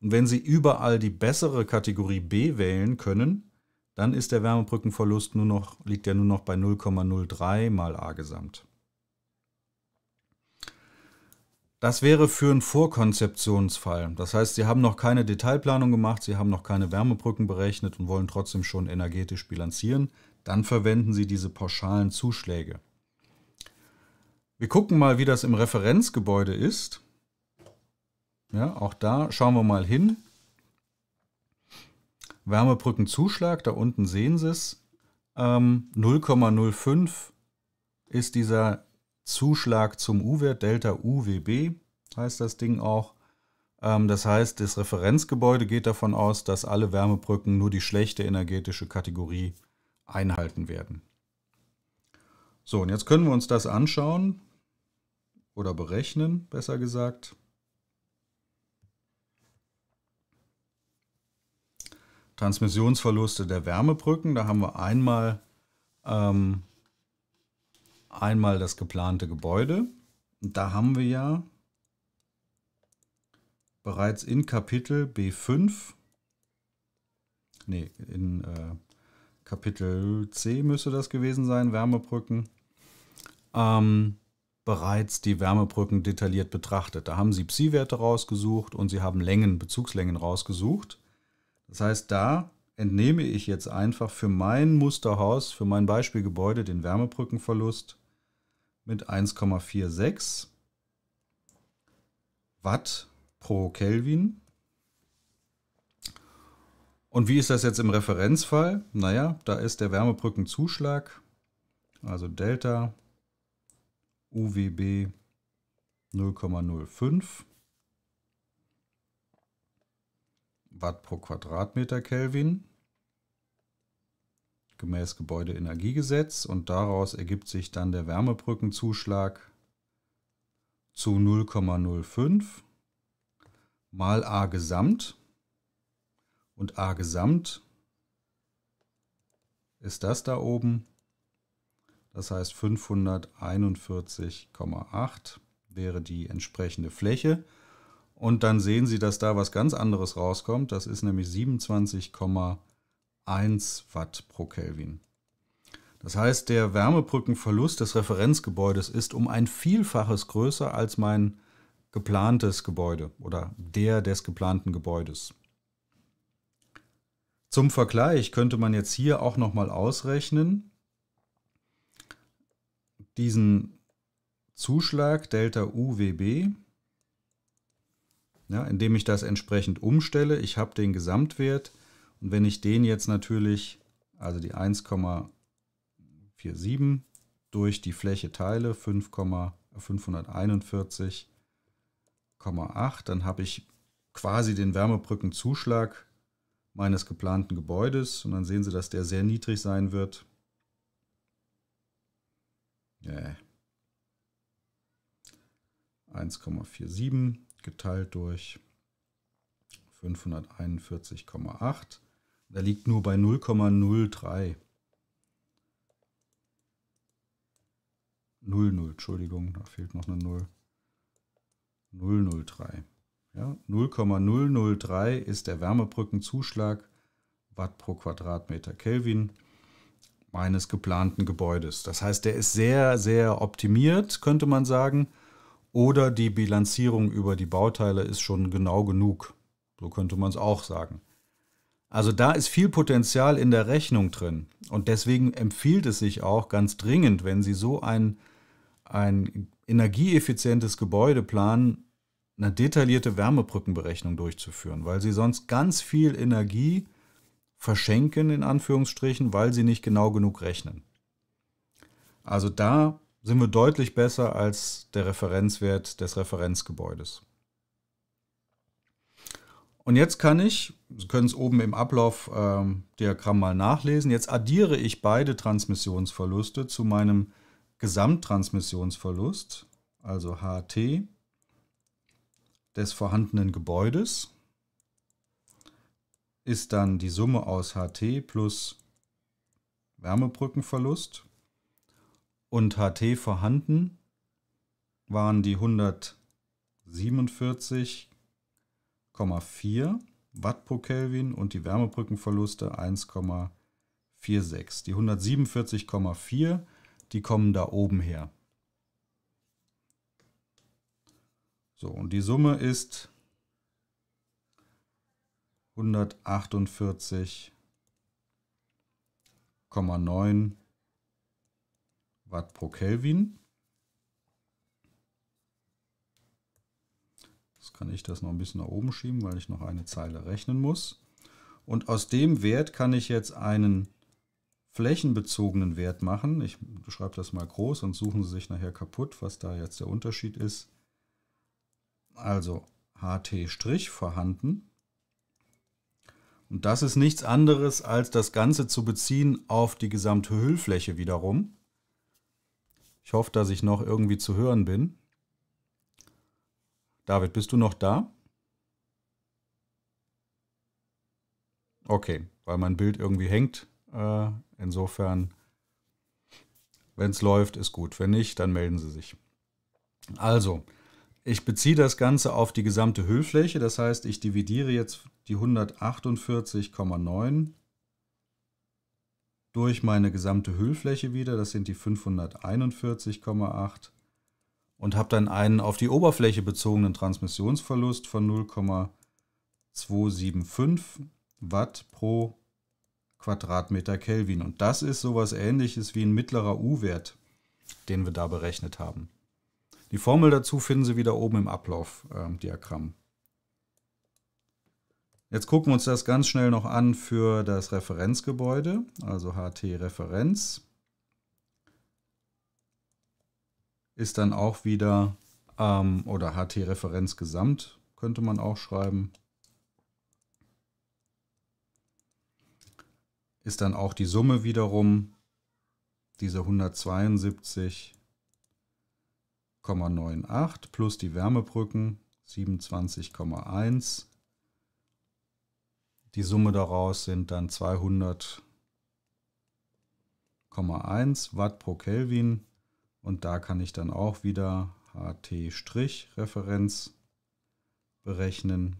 Und wenn Sie überall die bessere Kategorie B wählen können, dann ist der Wärmebrückenverlust nur noch, liegt ja nur noch bei 0,03 mal A gesamt. Das wäre für einen Vorkonzeptionsfall. Das heißt, Sie haben noch keine Detailplanung gemacht, Sie haben noch keine Wärmebrücken berechnet und wollen trotzdem schon energetisch bilanzieren. Dann verwenden Sie diese pauschalen Zuschläge. Wir gucken mal, wie das im Referenzgebäude ist. Ja, auch da schauen wir mal hin. Wärmebrückenzuschlag, da unten sehen Sie es. Ähm, 0,05 ist dieser Zuschlag zum U-Wert, Delta UWB heißt das Ding auch. Ähm, das heißt, das Referenzgebäude geht davon aus, dass alle Wärmebrücken nur die schlechte energetische Kategorie einhalten werden. So, und jetzt können wir uns das anschauen oder berechnen, besser gesagt. Transmissionsverluste der Wärmebrücken, da haben wir einmal, ähm, einmal das geplante Gebäude. da haben wir ja bereits in Kapitel B5, nee, in äh, Kapitel C müsste das gewesen sein, Wärmebrücken, ähm, bereits die Wärmebrücken detailliert betrachtet. Da haben sie Psi-Werte rausgesucht und sie haben Längen, Bezugslängen rausgesucht. Das heißt, da entnehme ich jetzt einfach für mein Musterhaus, für mein Beispielgebäude den Wärmebrückenverlust mit 1,46 Watt pro Kelvin. Und wie ist das jetzt im Referenzfall? Naja, da ist der Wärmebrückenzuschlag, also Delta UWB 0,05 Watt pro Quadratmeter Kelvin gemäß Gebäudeenergiegesetz und daraus ergibt sich dann der Wärmebrückenzuschlag zu 0,05 mal A gesamt und A gesamt ist das da oben das heißt 541,8 wäre die entsprechende Fläche. Und dann sehen Sie, dass da was ganz anderes rauskommt. Das ist nämlich 27,1 Watt pro Kelvin. Das heißt, der Wärmebrückenverlust des Referenzgebäudes ist um ein Vielfaches größer als mein geplantes Gebäude oder der des geplanten Gebäudes. Zum Vergleich könnte man jetzt hier auch nochmal ausrechnen, diesen Zuschlag Delta UWB, ja, indem ich das entsprechend umstelle. Ich habe den Gesamtwert und wenn ich den jetzt natürlich, also die 1,47 durch die Fläche teile, 5,541,8, dann habe ich quasi den Wärmebrückenzuschlag meines geplanten Gebäudes und dann sehen Sie, dass der sehr niedrig sein wird äh, 1,47 geteilt durch 541,8. Da liegt nur bei 0,03. 00, Entschuldigung, da fehlt noch eine 0. 003. Ja, 0,003 ist der Wärmebrückenzuschlag Watt pro Quadratmeter Kelvin meines geplanten Gebäudes. Das heißt, der ist sehr, sehr optimiert, könnte man sagen. Oder die Bilanzierung über die Bauteile ist schon genau genug. So könnte man es auch sagen. Also da ist viel Potenzial in der Rechnung drin. Und deswegen empfiehlt es sich auch ganz dringend, wenn Sie so ein, ein energieeffizientes Gebäude planen, eine detaillierte Wärmebrückenberechnung durchzuführen, weil Sie sonst ganz viel Energie verschenken, in Anführungsstrichen, weil sie nicht genau genug rechnen. Also da sind wir deutlich besser als der Referenzwert des Referenzgebäudes. Und jetzt kann ich, Sie können es oben im Ablaufdiagramm ähm, mal nachlesen, jetzt addiere ich beide Transmissionsverluste zu meinem Gesamttransmissionsverlust, also HT, des vorhandenen Gebäudes ist dann die Summe aus HT plus Wärmebrückenverlust und HT vorhanden waren die 147,4 Watt pro Kelvin und die Wärmebrückenverluste 1,46. Die 147,4, die kommen da oben her. So, und die Summe ist 148,9 Watt pro Kelvin. Jetzt kann ich das noch ein bisschen nach oben schieben, weil ich noch eine Zeile rechnen muss. Und aus dem Wert kann ich jetzt einen flächenbezogenen Wert machen. Ich schreibe das mal groß und suchen Sie sich nachher kaputt, was da jetzt der Unterschied ist. Also HT' vorhanden und das ist nichts anderes, als das Ganze zu beziehen auf die gesamte Hüllfläche wiederum. Ich hoffe, dass ich noch irgendwie zu hören bin. David, bist du noch da? Okay, weil mein Bild irgendwie hängt. Äh, insofern, wenn es läuft, ist gut. Wenn nicht, dann melden Sie sich. Also, ich beziehe das Ganze auf die gesamte Hüllfläche, das heißt, ich dividiere jetzt die 148,9 durch meine gesamte Hüllfläche wieder, das sind die 541,8 und habe dann einen auf die Oberfläche bezogenen Transmissionsverlust von 0,275 Watt pro Quadratmeter Kelvin und das ist sowas ähnliches wie ein mittlerer U-Wert, den wir da berechnet haben. Die Formel dazu finden Sie wieder oben im Ablaufdiagramm. Ähm, Jetzt gucken wir uns das ganz schnell noch an für das Referenzgebäude, also HT-Referenz. Ist dann auch wieder, ähm, oder HT-Referenz gesamt könnte man auch schreiben. Ist dann auch die Summe wiederum, diese 172 7,98 plus die Wärmebrücken 27,1. Die Summe daraus sind dann 200,1 Watt pro Kelvin und da kann ich dann auch wieder HT-Referenz berechnen.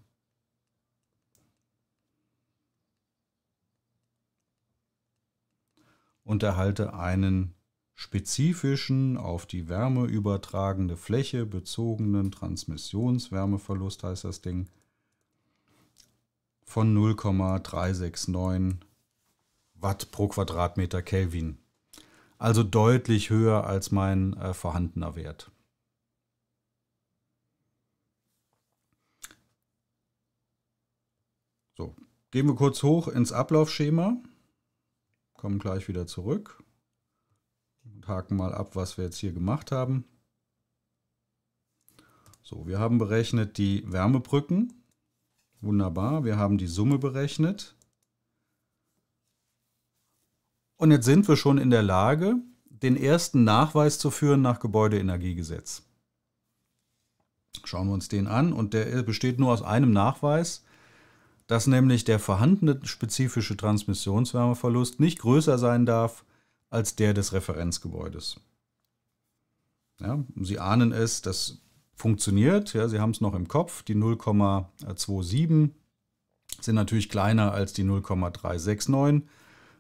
Und erhalte einen spezifischen, auf die Wärme übertragende Fläche bezogenen Transmissionswärmeverlust heißt das Ding von 0,369 Watt pro Quadratmeter Kelvin. Also deutlich höher als mein äh, vorhandener Wert. So, gehen wir kurz hoch ins Ablaufschema, kommen gleich wieder zurück haken mal ab, was wir jetzt hier gemacht haben. So, wir haben berechnet die Wärmebrücken. Wunderbar, wir haben die Summe berechnet. Und jetzt sind wir schon in der Lage, den ersten Nachweis zu führen nach Gebäudeenergiegesetz. Schauen wir uns den an und der besteht nur aus einem Nachweis, dass nämlich der vorhandene spezifische Transmissionswärmeverlust nicht größer sein darf als der des Referenzgebäudes. Ja, Sie ahnen es, das funktioniert. Ja, Sie haben es noch im Kopf. Die 0,27 sind natürlich kleiner als die 0,369.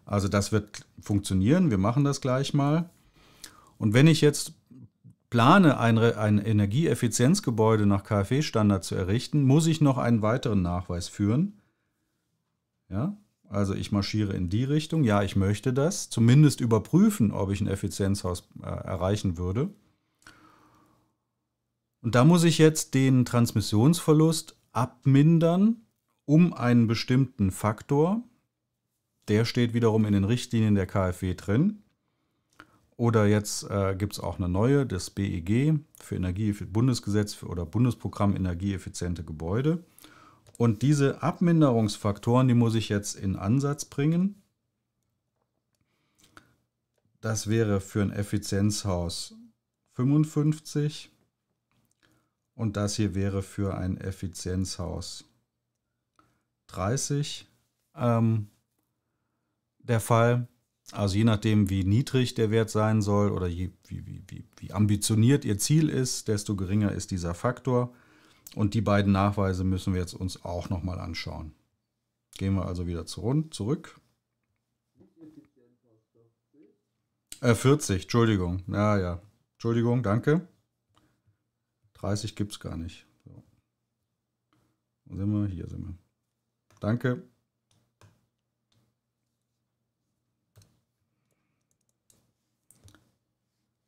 Also das wird funktionieren. Wir machen das gleich mal. Und wenn ich jetzt plane, ein, ein Energieeffizienzgebäude nach KfW-Standard e zu errichten, muss ich noch einen weiteren Nachweis führen. Ja, also ich marschiere in die Richtung, ja, ich möchte das, zumindest überprüfen, ob ich ein Effizienzhaus äh, erreichen würde. Und da muss ich jetzt den Transmissionsverlust abmindern um einen bestimmten Faktor. Der steht wiederum in den Richtlinien der KfW drin. Oder jetzt äh, gibt es auch eine neue, das BEG für Energie, Bundesgesetz für, oder Bundesprogramm Energieeffiziente Gebäude. Und diese Abminderungsfaktoren, die muss ich jetzt in Ansatz bringen. Das wäre für ein Effizienzhaus 55 und das hier wäre für ein Effizienzhaus 30 ähm, der Fall. Also je nachdem, wie niedrig der Wert sein soll oder je, wie, wie, wie, wie ambitioniert Ihr Ziel ist, desto geringer ist dieser Faktor. Und die beiden Nachweise müssen wir jetzt uns auch nochmal anschauen. Gehen wir also wieder zurück. Äh, 40, Entschuldigung. Ja, ja. Entschuldigung, danke. 30 gibt es gar nicht. So. Wo sind wir? Hier sind wir. Danke.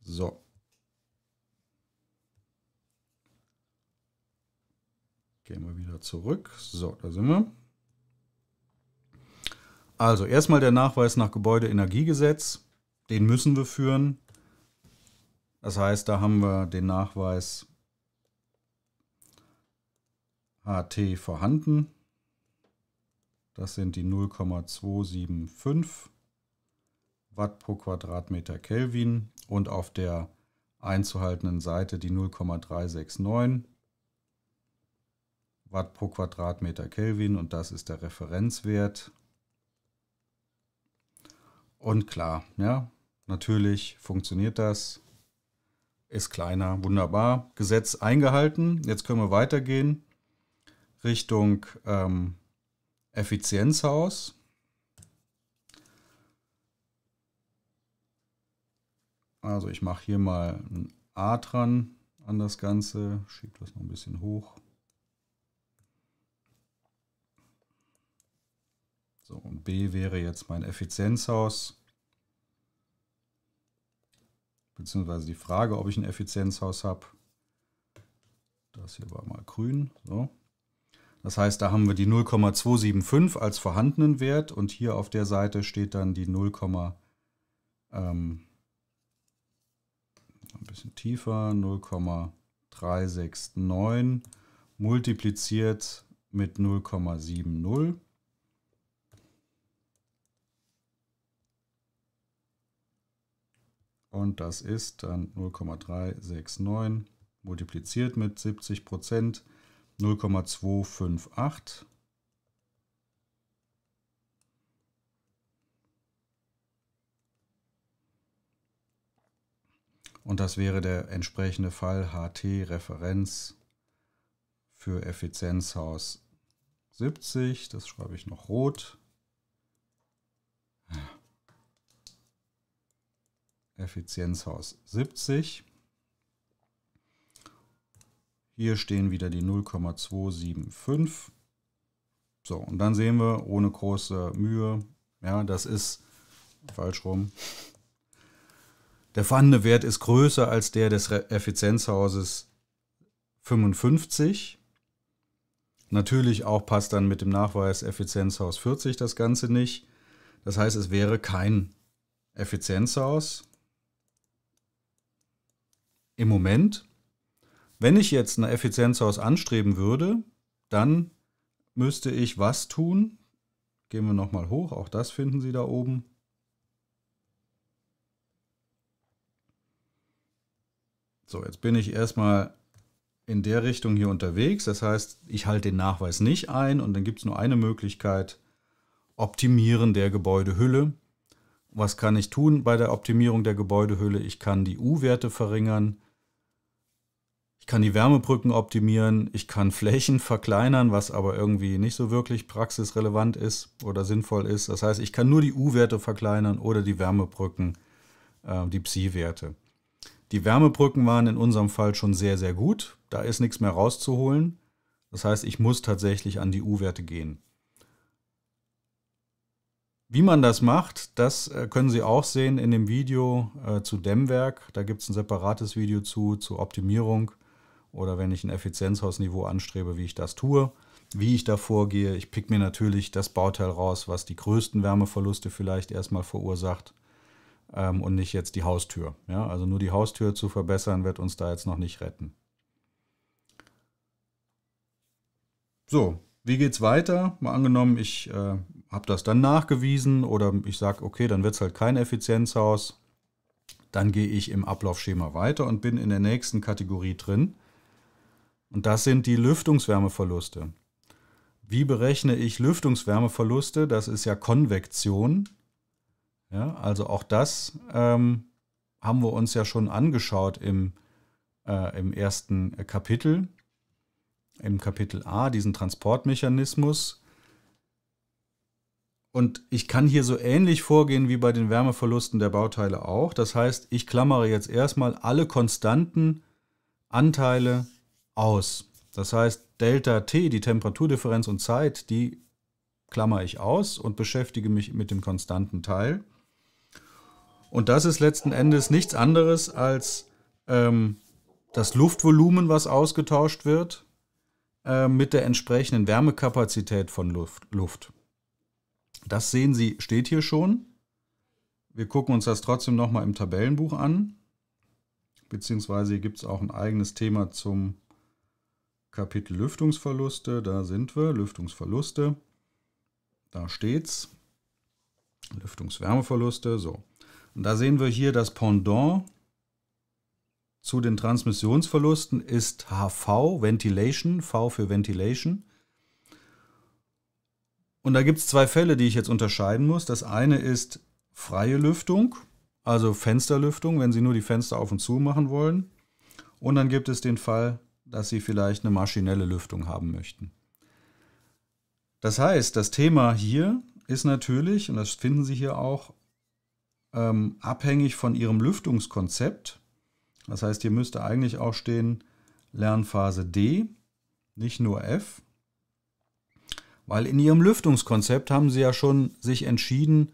So. Gehen wir wieder zurück. So, da sind wir. Also erstmal der Nachweis nach Gebäudeenergiegesetz. Den müssen wir führen. Das heißt, da haben wir den Nachweis HT vorhanden. Das sind die 0,275 Watt pro Quadratmeter Kelvin und auf der einzuhaltenden Seite die 0,369 Watt pro Quadratmeter Kelvin und das ist der Referenzwert. Und klar, ja, natürlich funktioniert das. Ist kleiner, wunderbar. Gesetz eingehalten. Jetzt können wir weitergehen Richtung ähm, Effizienzhaus. Also ich mache hier mal ein A dran an das Ganze, schiebe das noch ein bisschen hoch. So, und B wäre jetzt mein Effizienzhaus. Beziehungsweise die Frage, ob ich ein Effizienzhaus habe. Das hier war mal grün. So. Das heißt, da haben wir die 0,275 als vorhandenen Wert und hier auf der Seite steht dann die 0, ähm, ein bisschen tiefer, 0,369 multipliziert mit 0,70. Und das ist dann 0,369 multipliziert mit 70 Prozent 0,258. Und das wäre der entsprechende Fall HT Referenz für Effizienzhaus 70. Das schreibe ich noch rot. Effizienzhaus 70. Hier stehen wieder die 0,275. So, und dann sehen wir ohne große Mühe, ja, das ist falsch rum. Der vorhandene Wert ist größer als der des Effizienzhauses 55. Natürlich auch passt dann mit dem Nachweis Effizienzhaus 40 das Ganze nicht. Das heißt, es wäre kein Effizienzhaus, im Moment, wenn ich jetzt eine Effizienzhaus anstreben würde, dann müsste ich was tun? Gehen wir nochmal hoch, auch das finden Sie da oben. So, jetzt bin ich erstmal in der Richtung hier unterwegs. Das heißt, ich halte den Nachweis nicht ein und dann gibt es nur eine Möglichkeit, Optimieren der Gebäudehülle. Was kann ich tun bei der Optimierung der Gebäudehülle? Ich kann die U-Werte verringern. Ich kann die Wärmebrücken optimieren, ich kann Flächen verkleinern, was aber irgendwie nicht so wirklich praxisrelevant ist oder sinnvoll ist. Das heißt, ich kann nur die U-Werte verkleinern oder die Wärmebrücken, äh, die Psi-Werte. Die Wärmebrücken waren in unserem Fall schon sehr, sehr gut. Da ist nichts mehr rauszuholen. Das heißt, ich muss tatsächlich an die U-Werte gehen. Wie man das macht, das äh, können Sie auch sehen in dem Video äh, zu Dämmwerk. Da gibt es ein separates Video zu, zur Optimierung oder wenn ich ein Effizienzhausniveau anstrebe, wie ich das tue, wie ich da vorgehe. Ich pick mir natürlich das Bauteil raus, was die größten Wärmeverluste vielleicht erstmal verursacht ähm, und nicht jetzt die Haustür. Ja? Also nur die Haustür zu verbessern, wird uns da jetzt noch nicht retten. So, wie geht's weiter? Mal angenommen, ich äh, habe das dann nachgewiesen oder ich sage, okay, dann wird es halt kein Effizienzhaus. Dann gehe ich im Ablaufschema weiter und bin in der nächsten Kategorie drin. Und das sind die Lüftungswärmeverluste. Wie berechne ich Lüftungswärmeverluste? Das ist ja Konvektion. Ja, also auch das ähm, haben wir uns ja schon angeschaut im, äh, im ersten Kapitel, im Kapitel A, diesen Transportmechanismus. Und ich kann hier so ähnlich vorgehen wie bei den Wärmeverlusten der Bauteile auch. Das heißt, ich klammere jetzt erstmal alle konstanten Anteile aus. Das heißt, Delta T, die Temperaturdifferenz und Zeit, die klammer ich aus und beschäftige mich mit dem konstanten Teil. Und das ist letzten Endes nichts anderes als ähm, das Luftvolumen, was ausgetauscht wird, äh, mit der entsprechenden Wärmekapazität von Luft, Luft. Das sehen Sie, steht hier schon. Wir gucken uns das trotzdem nochmal im Tabellenbuch an. Beziehungsweise hier gibt es auch ein eigenes Thema zum Kapitel Lüftungsverluste, da sind wir, Lüftungsverluste, da steht's, Lüftungswärmeverluste, so. Und da sehen wir hier das Pendant zu den Transmissionsverlusten ist HV, Ventilation, V für Ventilation. Und da gibt es zwei Fälle, die ich jetzt unterscheiden muss. Das eine ist freie Lüftung, also Fensterlüftung, wenn Sie nur die Fenster auf und zu machen wollen. Und dann gibt es den Fall dass sie vielleicht eine maschinelle Lüftung haben möchten. Das heißt, das Thema hier ist natürlich, und das finden Sie hier auch, ähm, abhängig von Ihrem Lüftungskonzept. Das heißt, hier müsste eigentlich auch stehen Lernphase D, nicht nur F, weil in Ihrem Lüftungskonzept haben Sie ja schon sich entschieden,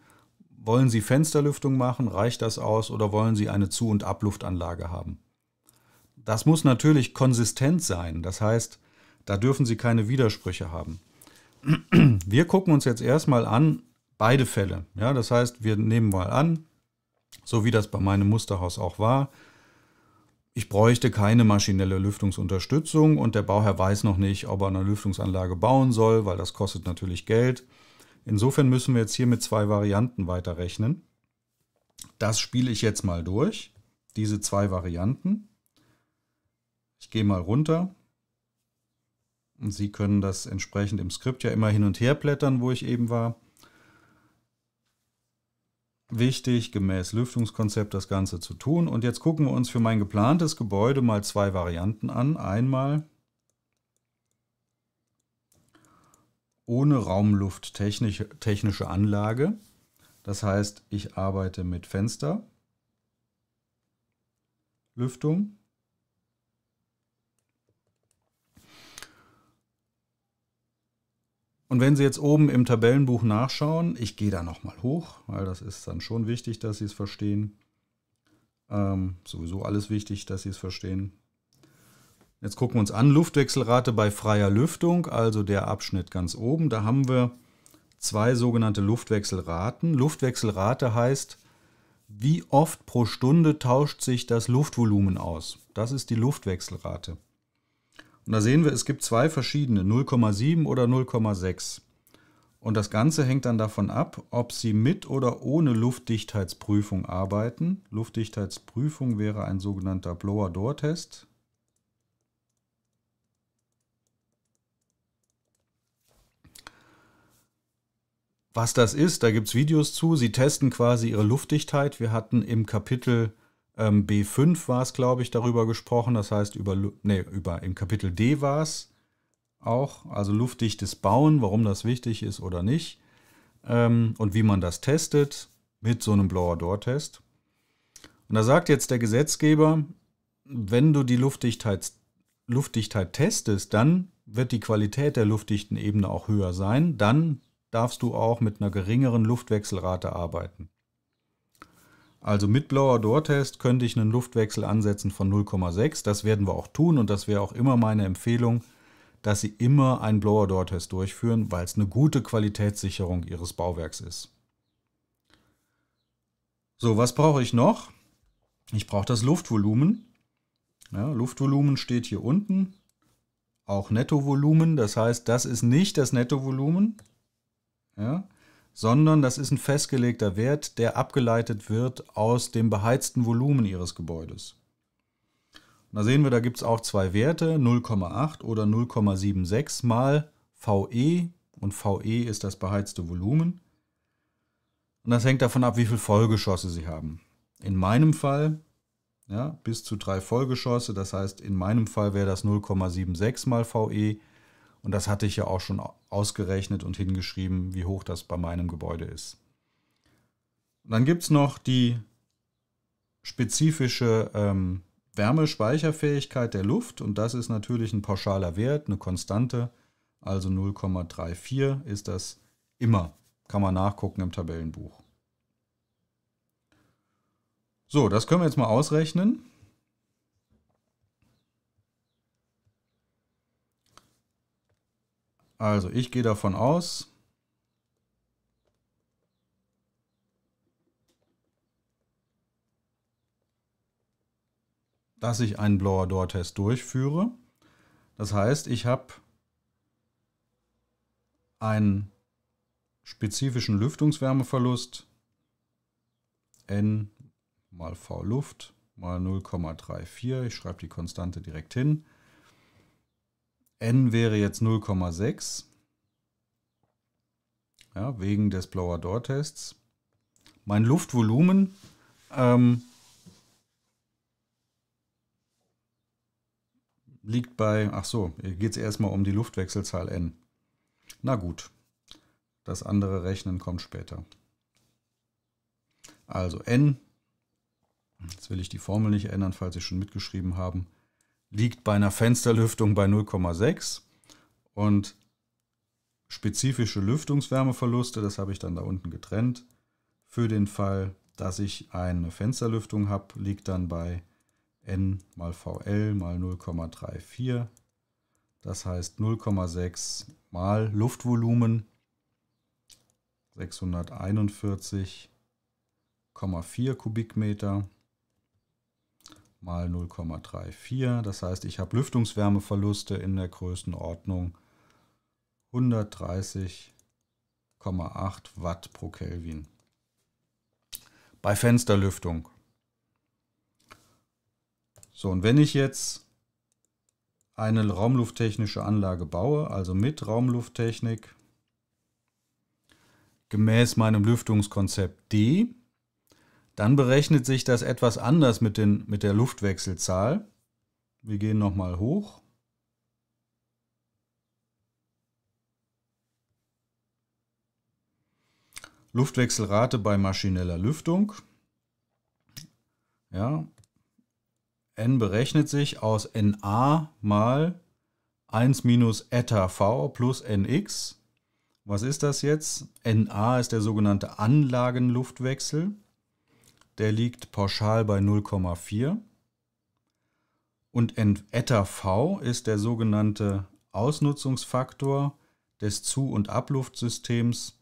wollen Sie Fensterlüftung machen, reicht das aus oder wollen Sie eine Zu- und Abluftanlage haben. Das muss natürlich konsistent sein. Das heißt, da dürfen Sie keine Widersprüche haben. Wir gucken uns jetzt erstmal an beide Fälle. Ja, das heißt, wir nehmen mal an, so wie das bei meinem Musterhaus auch war, ich bräuchte keine maschinelle Lüftungsunterstützung und der Bauherr weiß noch nicht, ob er eine Lüftungsanlage bauen soll, weil das kostet natürlich Geld. Insofern müssen wir jetzt hier mit zwei Varianten weiterrechnen. Das spiele ich jetzt mal durch, diese zwei Varianten. Ich gehe mal runter. Und Sie können das entsprechend im Skript ja immer hin und her blättern, wo ich eben war. Wichtig, gemäß Lüftungskonzept das Ganze zu tun. Und jetzt gucken wir uns für mein geplantes Gebäude mal zwei Varianten an. Einmal ohne raumlufttechnische Anlage. Das heißt, ich arbeite mit Fensterlüftung. Und wenn Sie jetzt oben im Tabellenbuch nachschauen, ich gehe da nochmal hoch, weil das ist dann schon wichtig, dass Sie es verstehen. Ähm, sowieso alles wichtig, dass Sie es verstehen. Jetzt gucken wir uns an, Luftwechselrate bei freier Lüftung, also der Abschnitt ganz oben. Da haben wir zwei sogenannte Luftwechselraten. Luftwechselrate heißt, wie oft pro Stunde tauscht sich das Luftvolumen aus. Das ist die Luftwechselrate. Und da sehen wir, es gibt zwei verschiedene, 0,7 oder 0,6. Und das Ganze hängt dann davon ab, ob Sie mit oder ohne Luftdichtheitsprüfung arbeiten. Luftdichtheitsprüfung wäre ein sogenannter Blower-Door-Test. Was das ist, da gibt es Videos zu. Sie testen quasi Ihre Luftdichtheit. Wir hatten im Kapitel ähm, B5 war es, glaube ich, darüber gesprochen. Das heißt, über, nee, über im Kapitel D war es auch. Also luftdichtes Bauen, warum das wichtig ist oder nicht. Ähm, und wie man das testet mit so einem Blower-Door-Test. Und da sagt jetzt der Gesetzgeber, wenn du die Luftdichtheit, Luftdichtheit testest, dann wird die Qualität der luftdichten Ebene auch höher sein. Dann darfst du auch mit einer geringeren Luftwechselrate arbeiten. Also mit Blower Door Test könnte ich einen Luftwechsel ansetzen von 0,6. Das werden wir auch tun und das wäre auch immer meine Empfehlung, dass Sie immer einen Blower Door Test durchführen, weil es eine gute Qualitätssicherung Ihres Bauwerks ist. So, was brauche ich noch? Ich brauche das Luftvolumen. Ja, Luftvolumen steht hier unten. Auch Nettovolumen, das heißt, das ist nicht das Nettovolumen. Ja, sondern das ist ein festgelegter Wert, der abgeleitet wird aus dem beheizten Volumen Ihres Gebäudes. Und da sehen wir, da gibt es auch zwei Werte, 0,8 oder 0,76 mal VE und VE ist das beheizte Volumen. Und das hängt davon ab, wie viele Vollgeschosse Sie haben. In meinem Fall ja, bis zu drei Vollgeschosse, das heißt in meinem Fall wäre das 0,76 mal VE und das hatte ich ja auch schon ausgerechnet und hingeschrieben, wie hoch das bei meinem Gebäude ist. Und dann gibt es noch die spezifische ähm, Wärmespeicherfähigkeit der Luft und das ist natürlich ein pauschaler Wert, eine Konstante, also 0,34 ist das immer. Kann man nachgucken im Tabellenbuch. So, das können wir jetzt mal ausrechnen. Also ich gehe davon aus, dass ich einen Blower Door Test durchführe. Das heißt, ich habe einen spezifischen Lüftungswärmeverlust n mal V Luft mal 0,34. Ich schreibe die Konstante direkt hin n wäre jetzt 0,6. Ja, wegen des Blower Door Tests. Mein Luftvolumen ähm, liegt bei, ach so, hier geht es erstmal um die Luftwechselzahl n. Na gut, das andere Rechnen kommt später. Also n, jetzt will ich die Formel nicht ändern, falls Sie schon mitgeschrieben haben, liegt bei einer Fensterlüftung bei 0,6 und spezifische Lüftungswärmeverluste, das habe ich dann da unten getrennt, für den Fall, dass ich eine Fensterlüftung habe, liegt dann bei n mal VL mal 0,34. Das heißt 0,6 mal Luftvolumen 641,4 Kubikmeter mal 0,34. Das heißt, ich habe Lüftungswärmeverluste in der Größenordnung 130,8 Watt pro Kelvin. Bei Fensterlüftung. So, und wenn ich jetzt eine raumlufttechnische Anlage baue, also mit Raumlufttechnik, gemäß meinem Lüftungskonzept D, dann berechnet sich das etwas anders mit, den, mit der Luftwechselzahl. Wir gehen nochmal hoch. Luftwechselrate bei maschineller Lüftung. Ja. N berechnet sich aus Na mal 1 minus eta V plus Nx. Was ist das jetzt? Na ist der sogenannte Anlagenluftwechsel der liegt pauschal bei 0,4. Und Eta V ist der sogenannte Ausnutzungsfaktor des Zu- und Abluftsystems.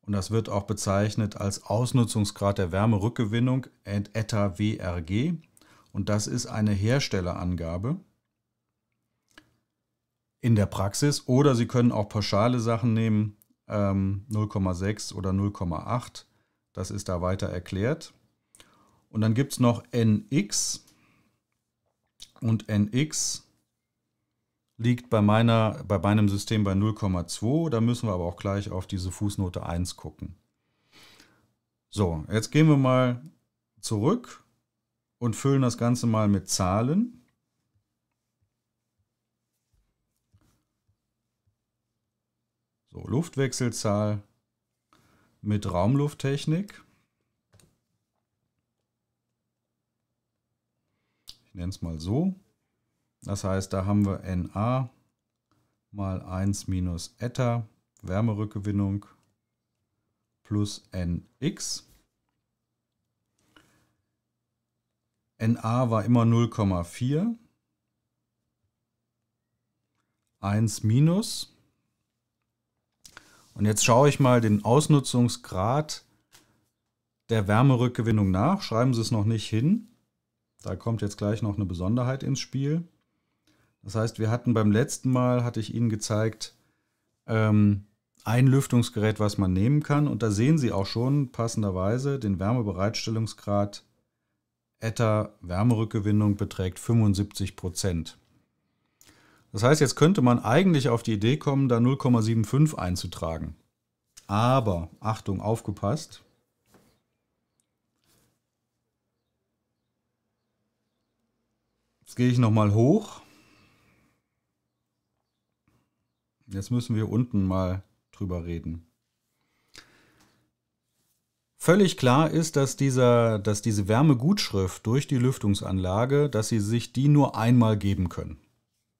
Und das wird auch bezeichnet als Ausnutzungsgrad der Wärmerückgewinnung, Eta WRG. Und das ist eine Herstellerangabe in der Praxis. Oder Sie können auch pauschale Sachen nehmen, 0,6 ähm, oder 0,8 das ist da weiter erklärt. Und dann gibt es noch nx. Und nx liegt bei, meiner, bei meinem System bei 0,2. Da müssen wir aber auch gleich auf diese Fußnote 1 gucken. So, jetzt gehen wir mal zurück und füllen das Ganze mal mit Zahlen. So, Luftwechselzahl mit Raumlufttechnik. Ich nenne es mal so. Das heißt, da haben wir Na mal 1 minus Eta, Wärmerückgewinnung, plus Nx. Na war immer 0,4. 1 minus und jetzt schaue ich mal den Ausnutzungsgrad der Wärmerückgewinnung nach. Schreiben Sie es noch nicht hin. Da kommt jetzt gleich noch eine Besonderheit ins Spiel. Das heißt, wir hatten beim letzten Mal, hatte ich Ihnen gezeigt, ähm, ein Lüftungsgerät, was man nehmen kann. Und da sehen Sie auch schon passenderweise den Wärmebereitstellungsgrad ETA Wärmerückgewinnung beträgt 75 Prozent. Das heißt, jetzt könnte man eigentlich auf die Idee kommen, da 0,75 einzutragen. Aber, Achtung, aufgepasst. Jetzt gehe ich nochmal hoch. Jetzt müssen wir unten mal drüber reden. Völlig klar ist, dass, dieser, dass diese Wärmegutschrift durch die Lüftungsanlage, dass sie sich die nur einmal geben können.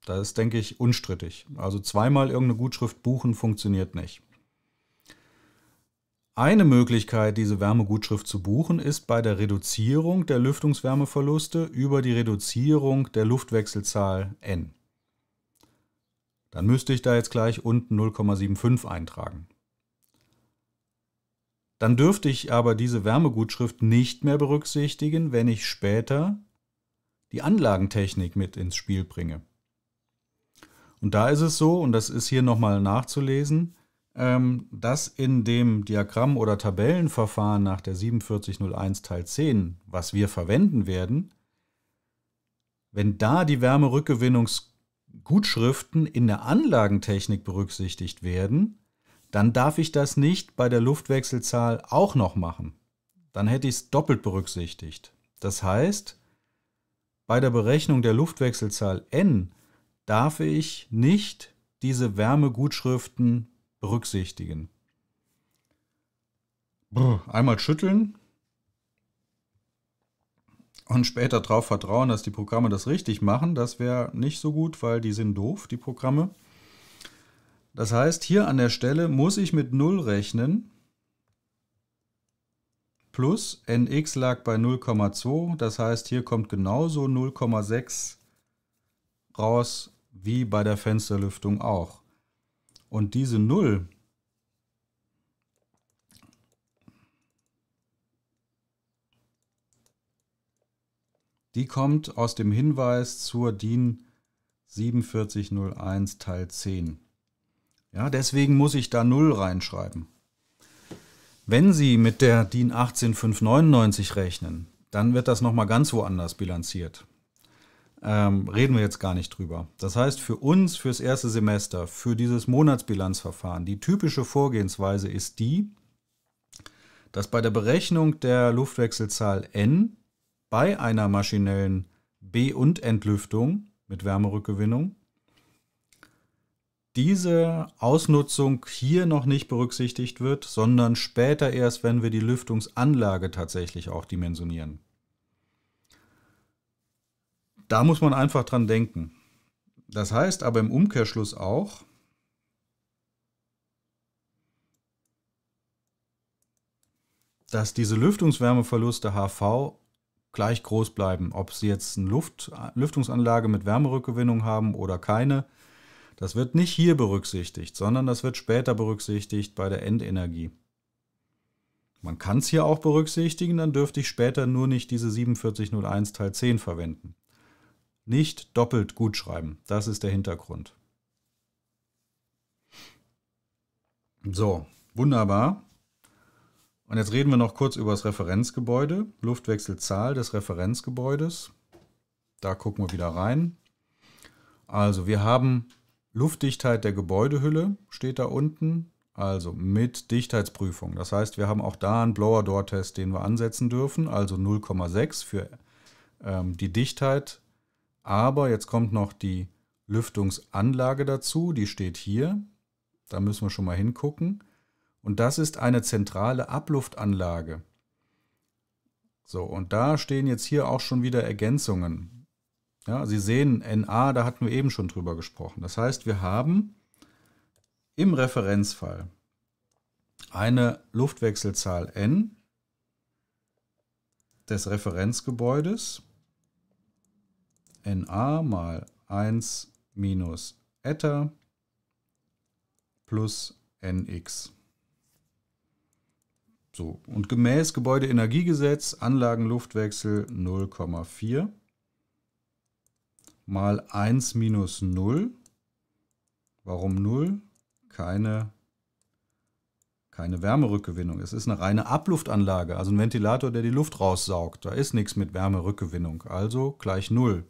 Das ist, denke ich, unstrittig. Also zweimal irgendeine Gutschrift buchen funktioniert nicht. Eine Möglichkeit, diese Wärmegutschrift zu buchen, ist bei der Reduzierung der Lüftungswärmeverluste über die Reduzierung der Luftwechselzahl n. Dann müsste ich da jetzt gleich unten 0,75 eintragen. Dann dürfte ich aber diese Wärmegutschrift nicht mehr berücksichtigen, wenn ich später die Anlagentechnik mit ins Spiel bringe. Und da ist es so, und das ist hier nochmal nachzulesen, ähm, dass in dem Diagramm- oder Tabellenverfahren nach der 4701 Teil 10, was wir verwenden werden, wenn da die Wärmerückgewinnungsgutschriften in der Anlagentechnik berücksichtigt werden, dann darf ich das nicht bei der Luftwechselzahl auch noch machen. Dann hätte ich es doppelt berücksichtigt. Das heißt, bei der Berechnung der Luftwechselzahl n darf ich nicht diese Wärmegutschriften berücksichtigen. einmal schütteln und später darauf vertrauen, dass die Programme das richtig machen, das wäre nicht so gut, weil die sind doof, die Programme. Das heißt, hier an der Stelle muss ich mit 0 rechnen. Plus nx lag bei 0,2, das heißt, hier kommt genauso 0,6 raus, wie bei der Fensterlüftung auch. Und diese Null, die kommt aus dem Hinweis zur DIN 4701 Teil 10. Ja, deswegen muss ich da 0 reinschreiben. Wenn Sie mit der DIN 18599 rechnen, dann wird das nochmal ganz woanders bilanziert ähm, reden wir jetzt gar nicht drüber. Das heißt, für uns, fürs erste Semester, für dieses Monatsbilanzverfahren, die typische Vorgehensweise ist die, dass bei der Berechnung der Luftwechselzahl N bei einer maschinellen B- und Entlüftung mit Wärmerückgewinnung diese Ausnutzung hier noch nicht berücksichtigt wird, sondern später erst, wenn wir die Lüftungsanlage tatsächlich auch dimensionieren. Da muss man einfach dran denken. Das heißt aber im Umkehrschluss auch, dass diese Lüftungswärmeverluste HV gleich groß bleiben. Ob Sie jetzt eine Luft, Lüftungsanlage mit Wärmerückgewinnung haben oder keine, das wird nicht hier berücksichtigt, sondern das wird später berücksichtigt bei der Endenergie. Man kann es hier auch berücksichtigen, dann dürfte ich später nur nicht diese 4701 Teil 10 verwenden nicht doppelt gut schreiben. Das ist der Hintergrund. So, wunderbar. Und jetzt reden wir noch kurz über das Referenzgebäude, Luftwechselzahl des Referenzgebäudes. Da gucken wir wieder rein. Also, wir haben Luftdichtheit der Gebäudehülle, steht da unten, also mit Dichtheitsprüfung. Das heißt, wir haben auch da einen Blower-Door-Test, den wir ansetzen dürfen, also 0,6 für ähm, die Dichtheit aber jetzt kommt noch die Lüftungsanlage dazu, die steht hier. Da müssen wir schon mal hingucken. Und das ist eine zentrale Abluftanlage. So, und da stehen jetzt hier auch schon wieder Ergänzungen. Ja, Sie sehen, NA, da hatten wir eben schon drüber gesprochen. Das heißt, wir haben im Referenzfall eine Luftwechselzahl N des Referenzgebäudes na mal 1 minus eta plus nx. So, und gemäß Gebäudeenergiegesetz Anlagenluftwechsel 0,4 mal 1 minus 0. Warum 0? Keine, keine Wärmerückgewinnung. Es ist eine reine Abluftanlage, also ein Ventilator, der die Luft raussaugt. Da ist nichts mit Wärmerückgewinnung, also gleich 0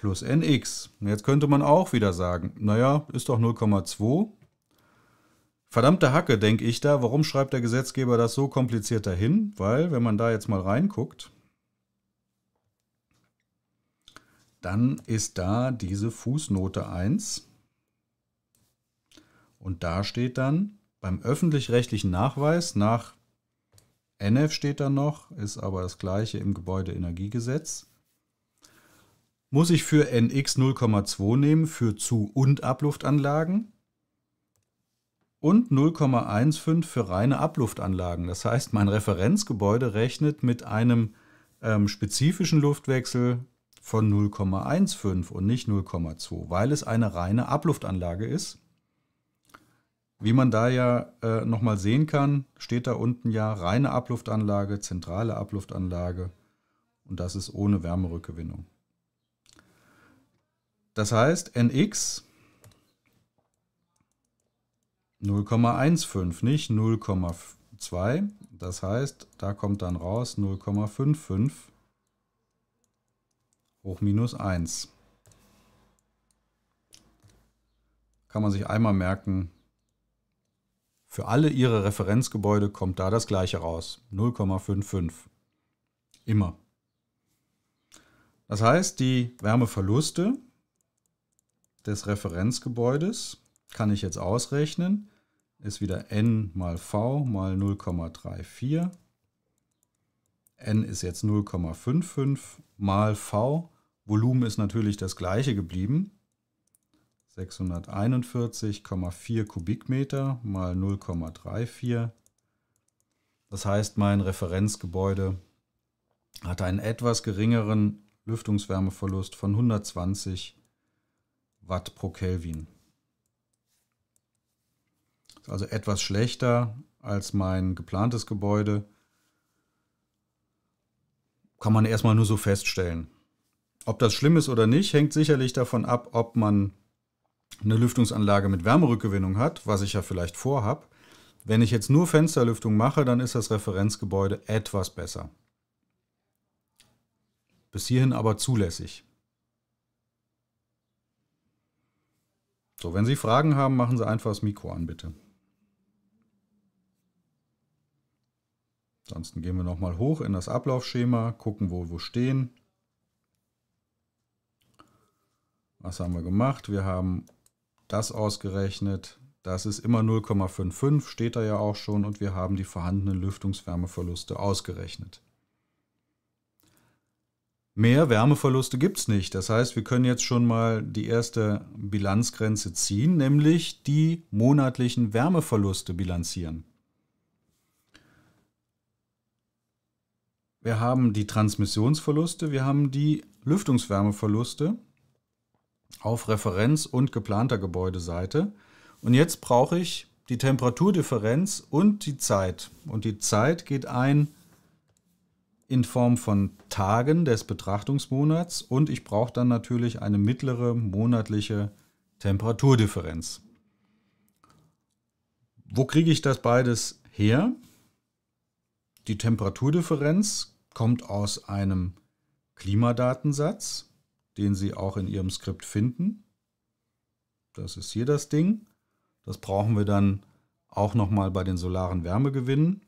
plus nx. Jetzt könnte man auch wieder sagen, naja, ist doch 0,2. Verdammte Hacke, denke ich da, warum schreibt der Gesetzgeber das so kompliziert dahin? Weil, wenn man da jetzt mal reinguckt, dann ist da diese Fußnote 1. Und da steht dann beim öffentlich-rechtlichen Nachweis nach NF steht da noch, ist aber das gleiche im Gebäudeenergiegesetz muss ich für NX 0,2 nehmen für Zu- und Abluftanlagen und 0,15 für reine Abluftanlagen. Das heißt, mein Referenzgebäude rechnet mit einem ähm, spezifischen Luftwechsel von 0,15 und nicht 0,2, weil es eine reine Abluftanlage ist. Wie man da ja äh, nochmal sehen kann, steht da unten ja reine Abluftanlage, zentrale Abluftanlage und das ist ohne Wärmerückgewinnung. Das heißt, nx 0,15, nicht 0,2. Das heißt, da kommt dann raus 0,55 hoch minus 1. Kann man sich einmal merken, für alle Ihre Referenzgebäude kommt da das gleiche raus, 0,55. Immer. Das heißt, die Wärmeverluste des Referenzgebäudes kann ich jetzt ausrechnen. Ist wieder n mal v mal 0,34. n ist jetzt 0,55 mal v. Volumen ist natürlich das gleiche geblieben. 641,4 Kubikmeter mal 0,34. Das heißt, mein Referenzgebäude hat einen etwas geringeren Lüftungswärmeverlust von 120 Watt pro Kelvin. also etwas schlechter als mein geplantes Gebäude. Kann man erstmal nur so feststellen. Ob das schlimm ist oder nicht, hängt sicherlich davon ab, ob man eine Lüftungsanlage mit Wärmerückgewinnung hat, was ich ja vielleicht vorhab. Wenn ich jetzt nur Fensterlüftung mache, dann ist das Referenzgebäude etwas besser. Bis hierhin aber zulässig. So, wenn Sie Fragen haben, machen Sie einfach das Mikro an, bitte. Ansonsten gehen wir nochmal hoch in das Ablaufschema, gucken, wo wir stehen. Was haben wir gemacht? Wir haben das ausgerechnet. Das ist immer 0,55, steht da ja auch schon. Und wir haben die vorhandenen Lüftungswärmeverluste ausgerechnet. Mehr Wärmeverluste gibt es nicht. Das heißt, wir können jetzt schon mal die erste Bilanzgrenze ziehen, nämlich die monatlichen Wärmeverluste bilanzieren. Wir haben die Transmissionsverluste, wir haben die Lüftungswärmeverluste auf Referenz und geplanter Gebäudeseite. Und jetzt brauche ich die Temperaturdifferenz und die Zeit. Und die Zeit geht ein in Form von Tagen des Betrachtungsmonats und ich brauche dann natürlich eine mittlere monatliche Temperaturdifferenz. Wo kriege ich das beides her? Die Temperaturdifferenz kommt aus einem Klimadatensatz, den Sie auch in Ihrem Skript finden. Das ist hier das Ding. Das brauchen wir dann auch nochmal bei den solaren Wärmegewinnen.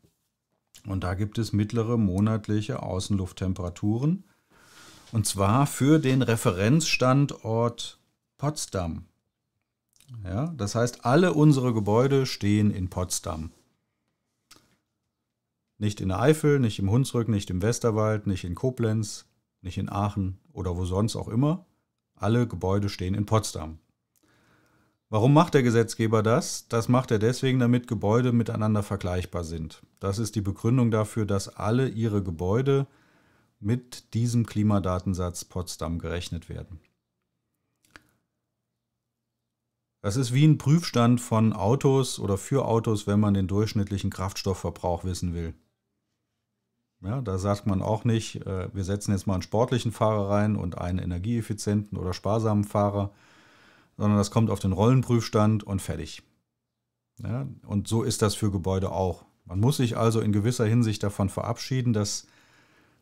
Und da gibt es mittlere monatliche Außenlufttemperaturen. Und zwar für den Referenzstandort Potsdam. Ja, das heißt, alle unsere Gebäude stehen in Potsdam. Nicht in der Eifel, nicht im Hunsrück, nicht im Westerwald, nicht in Koblenz, nicht in Aachen oder wo sonst auch immer. Alle Gebäude stehen in Potsdam. Warum macht der Gesetzgeber das? Das macht er deswegen, damit Gebäude miteinander vergleichbar sind. Das ist die Begründung dafür, dass alle ihre Gebäude mit diesem Klimadatensatz Potsdam gerechnet werden. Das ist wie ein Prüfstand von Autos oder für Autos, wenn man den durchschnittlichen Kraftstoffverbrauch wissen will. Ja, da sagt man auch nicht, äh, wir setzen jetzt mal einen sportlichen Fahrer rein und einen energieeffizienten oder sparsamen Fahrer, sondern das kommt auf den Rollenprüfstand und fertig. Ja, und so ist das für Gebäude auch. Man muss sich also in gewisser Hinsicht davon verabschieden, dass,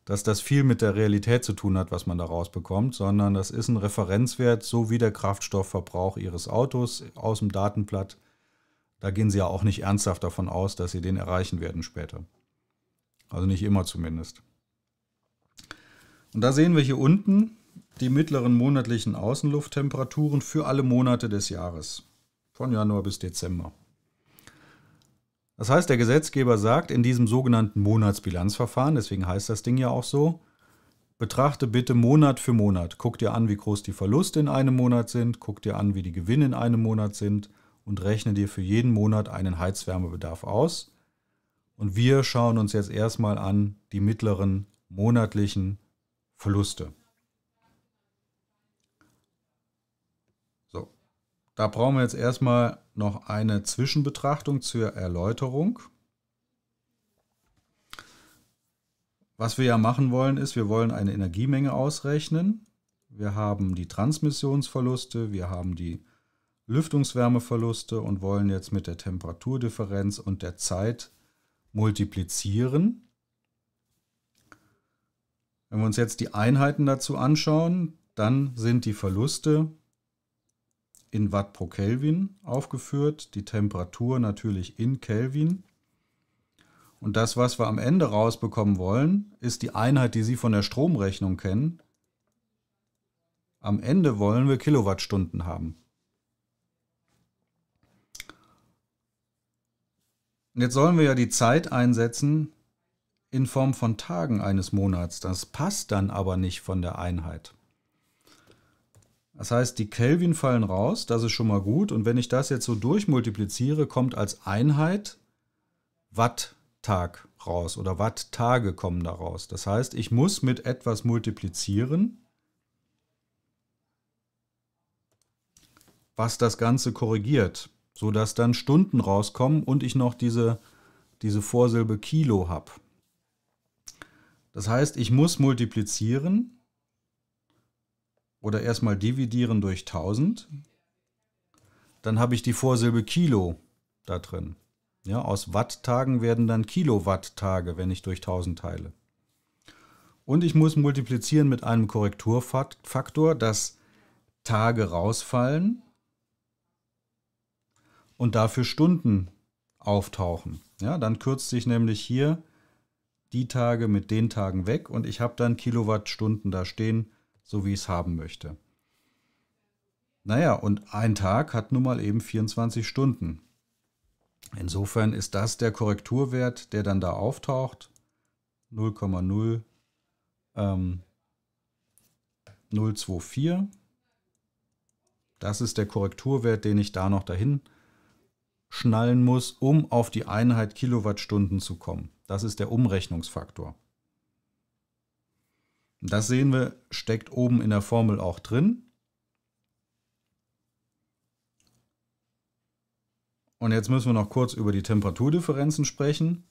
dass das viel mit der Realität zu tun hat, was man daraus bekommt, sondern das ist ein Referenzwert, so wie der Kraftstoffverbrauch Ihres Autos aus dem Datenblatt. Da gehen Sie ja auch nicht ernsthaft davon aus, dass Sie den erreichen werden später. Also nicht immer zumindest. Und da sehen wir hier unten, die mittleren monatlichen Außenlufttemperaturen für alle Monate des Jahres, von Januar bis Dezember. Das heißt, der Gesetzgeber sagt in diesem sogenannten Monatsbilanzverfahren, deswegen heißt das Ding ja auch so, betrachte bitte Monat für Monat, guck dir an, wie groß die Verluste in einem Monat sind, guck dir an, wie die Gewinne in einem Monat sind und rechne dir für jeden Monat einen Heizwärmebedarf aus. Und wir schauen uns jetzt erstmal an die mittleren monatlichen Verluste. Da brauchen wir jetzt erstmal noch eine Zwischenbetrachtung zur Erläuterung. Was wir ja machen wollen, ist, wir wollen eine Energiemenge ausrechnen. Wir haben die Transmissionsverluste, wir haben die Lüftungswärmeverluste und wollen jetzt mit der Temperaturdifferenz und der Zeit multiplizieren. Wenn wir uns jetzt die Einheiten dazu anschauen, dann sind die Verluste in Watt pro Kelvin aufgeführt, die Temperatur natürlich in Kelvin. Und das, was wir am Ende rausbekommen wollen, ist die Einheit, die Sie von der Stromrechnung kennen. Am Ende wollen wir Kilowattstunden haben. Und jetzt sollen wir ja die Zeit einsetzen in Form von Tagen eines Monats. Das passt dann aber nicht von der Einheit. Das heißt, die Kelvin fallen raus, das ist schon mal gut. Und wenn ich das jetzt so durchmultipliziere, kommt als Einheit Watttag raus oder Watttage kommen da raus. Das heißt, ich muss mit etwas multiplizieren, was das Ganze korrigiert, sodass dann Stunden rauskommen und ich noch diese, diese Vorsilbe Kilo habe. Das heißt, ich muss multiplizieren oder erstmal dividieren durch 1000. Dann habe ich die Vorsilbe Kilo da drin. Ja, aus Watttagen werden dann Kilowatt-Tage, wenn ich durch 1000 teile. Und ich muss multiplizieren mit einem Korrekturfaktor, dass Tage rausfallen und dafür Stunden auftauchen. Ja, dann kürzt sich nämlich hier die Tage mit den Tagen weg und ich habe dann Kilowattstunden da stehen so wie ich es haben möchte. Naja, und ein Tag hat nun mal eben 24 Stunden. Insofern ist das der Korrekturwert, der dann da auftaucht. 0,0 ähm, 024. Das ist der Korrekturwert, den ich da noch dahin schnallen muss, um auf die Einheit Kilowattstunden zu kommen. Das ist der Umrechnungsfaktor. Das sehen wir, steckt oben in der Formel auch drin. Und jetzt müssen wir noch kurz über die Temperaturdifferenzen sprechen.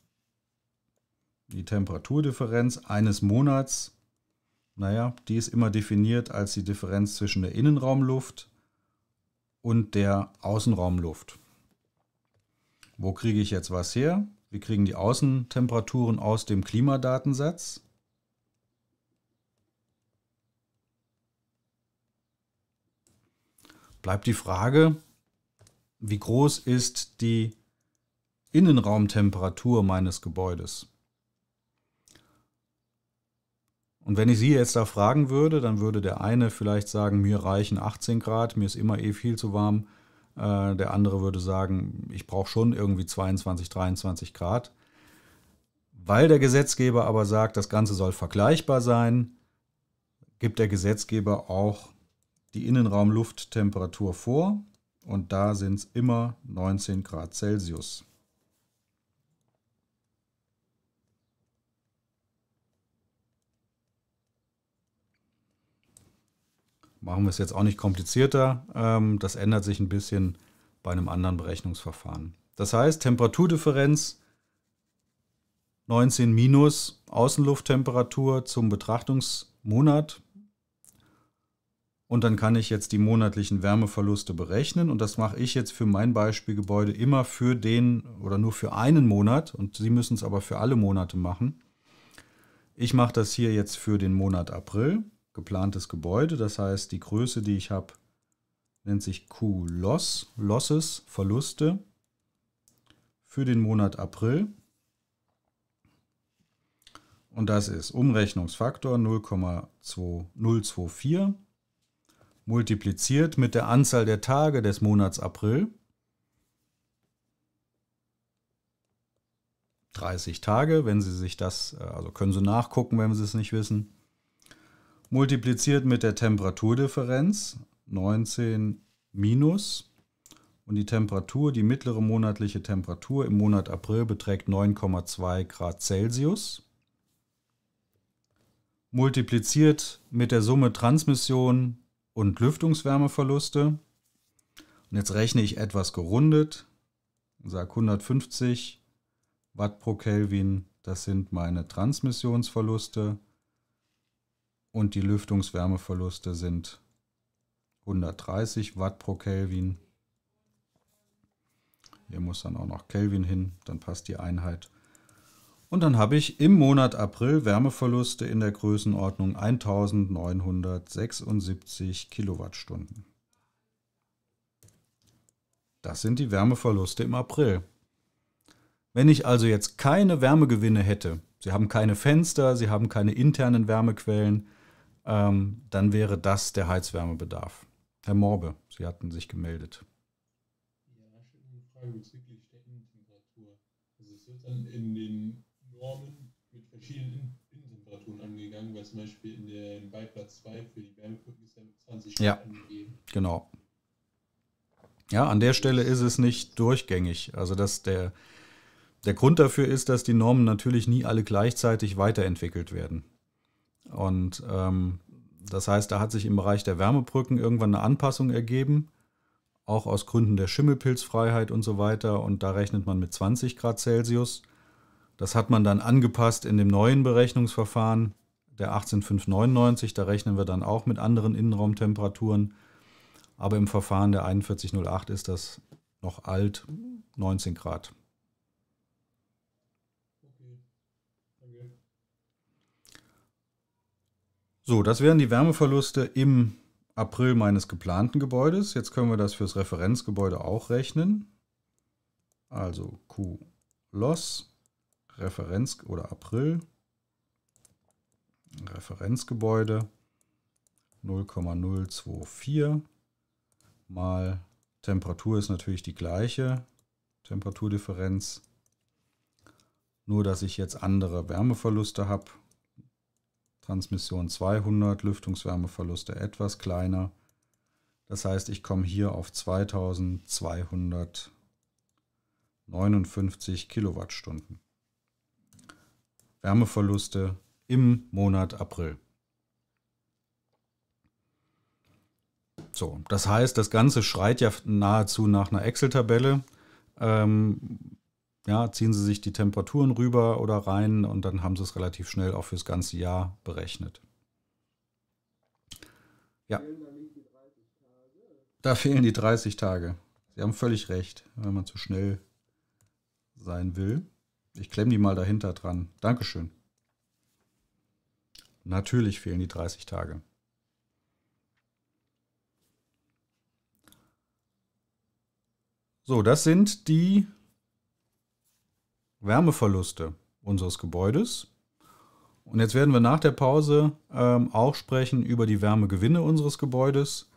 Die Temperaturdifferenz eines Monats, naja, die ist immer definiert als die Differenz zwischen der Innenraumluft und der Außenraumluft. Wo kriege ich jetzt was her? Wir kriegen die Außentemperaturen aus dem Klimadatensatz. bleibt die Frage, wie groß ist die Innenraumtemperatur meines Gebäudes? Und wenn ich Sie jetzt da fragen würde, dann würde der eine vielleicht sagen, mir reichen 18 Grad, mir ist immer eh viel zu warm. Äh, der andere würde sagen, ich brauche schon irgendwie 22, 23 Grad. Weil der Gesetzgeber aber sagt, das Ganze soll vergleichbar sein, gibt der Gesetzgeber auch die Innenraumlufttemperatur vor und da sind es immer 19 Grad Celsius. Machen wir es jetzt auch nicht komplizierter. Ähm, das ändert sich ein bisschen bei einem anderen Berechnungsverfahren. Das heißt, Temperaturdifferenz 19 minus Außenlufttemperatur zum Betrachtungsmonat und dann kann ich jetzt die monatlichen Wärmeverluste berechnen und das mache ich jetzt für mein Beispielgebäude immer für den oder nur für einen Monat und Sie müssen es aber für alle Monate machen. Ich mache das hier jetzt für den Monat April, geplantes Gebäude, das heißt die Größe, die ich habe, nennt sich Q-Loss, Losses, Verluste für den Monat April. Und das ist Umrechnungsfaktor 0,024 multipliziert mit der Anzahl der Tage des Monats April. 30 Tage, wenn Sie sich das, äh, also können Sie nachgucken, wenn Sie es nicht wissen. Multipliziert mit der Temperaturdifferenz 19 minus und die Temperatur, die mittlere monatliche Temperatur im Monat April beträgt 9,2 Grad Celsius. Multipliziert mit der Summe Transmission und Lüftungswärmeverluste. Und jetzt rechne ich etwas gerundet und sage 150 Watt pro Kelvin, das sind meine Transmissionsverluste und die Lüftungswärmeverluste sind 130 Watt pro Kelvin. Hier muss dann auch noch Kelvin hin, dann passt die Einheit. Und dann habe ich im Monat April Wärmeverluste in der Größenordnung 1976 Kilowattstunden. Das sind die Wärmeverluste im April. Wenn ich also jetzt keine Wärmegewinne hätte, Sie haben keine Fenster, Sie haben keine internen Wärmequellen, ähm, dann wäre das der Heizwärmebedarf. Herr Morbe, Sie hatten sich gemeldet. Ja, ich eine Frage bezüglich Steckentemperatur. Also es wird dann in den Normen mit verschiedenen Innentemperaturen angegangen, weil zum Beispiel in den Beiplatz 2 für die Wärmeprüfung ist ja mit 20 Grad ja, angegeben. Genau. Ja, an der Stelle ist es nicht durchgängig. Also dass der, der Grund dafür ist, dass die Normen natürlich nie alle gleichzeitig weiterentwickelt werden. Und ähm, das heißt, da hat sich im Bereich der Wärmebrücken irgendwann eine Anpassung ergeben, auch aus Gründen der Schimmelpilzfreiheit und so weiter. Und da rechnet man mit 20 Grad Celsius. Das hat man dann angepasst in dem neuen Berechnungsverfahren der 18599. Da rechnen wir dann auch mit anderen Innenraumtemperaturen. Aber im Verfahren der 4108 ist das noch alt, 19 Grad. So, das wären die Wärmeverluste im April meines geplanten Gebäudes. Jetzt können wir das fürs Referenzgebäude auch rechnen. Also Q Loss Referenz oder April, Referenzgebäude 0,024 mal Temperatur ist natürlich die gleiche, Temperaturdifferenz, nur dass ich jetzt andere Wärmeverluste habe. Transmission 200, Lüftungswärmeverluste etwas kleiner. Das heißt, ich komme hier auf 2259 Kilowattstunden. Wärmeverluste im Monat April. So, das heißt, das Ganze schreit ja nahezu nach einer Excel-Tabelle. Ähm, ja, ziehen Sie sich die Temperaturen rüber oder rein und dann haben Sie es relativ schnell auch fürs ganze Jahr berechnet. Ja. Da fehlen die 30 Tage. Sie haben völlig recht, wenn man zu schnell sein will. Ich klemme die mal dahinter dran. Dankeschön. Natürlich fehlen die 30 Tage. So, das sind die Wärmeverluste unseres Gebäudes. Und jetzt werden wir nach der Pause ähm, auch sprechen über die Wärmegewinne unseres Gebäudes.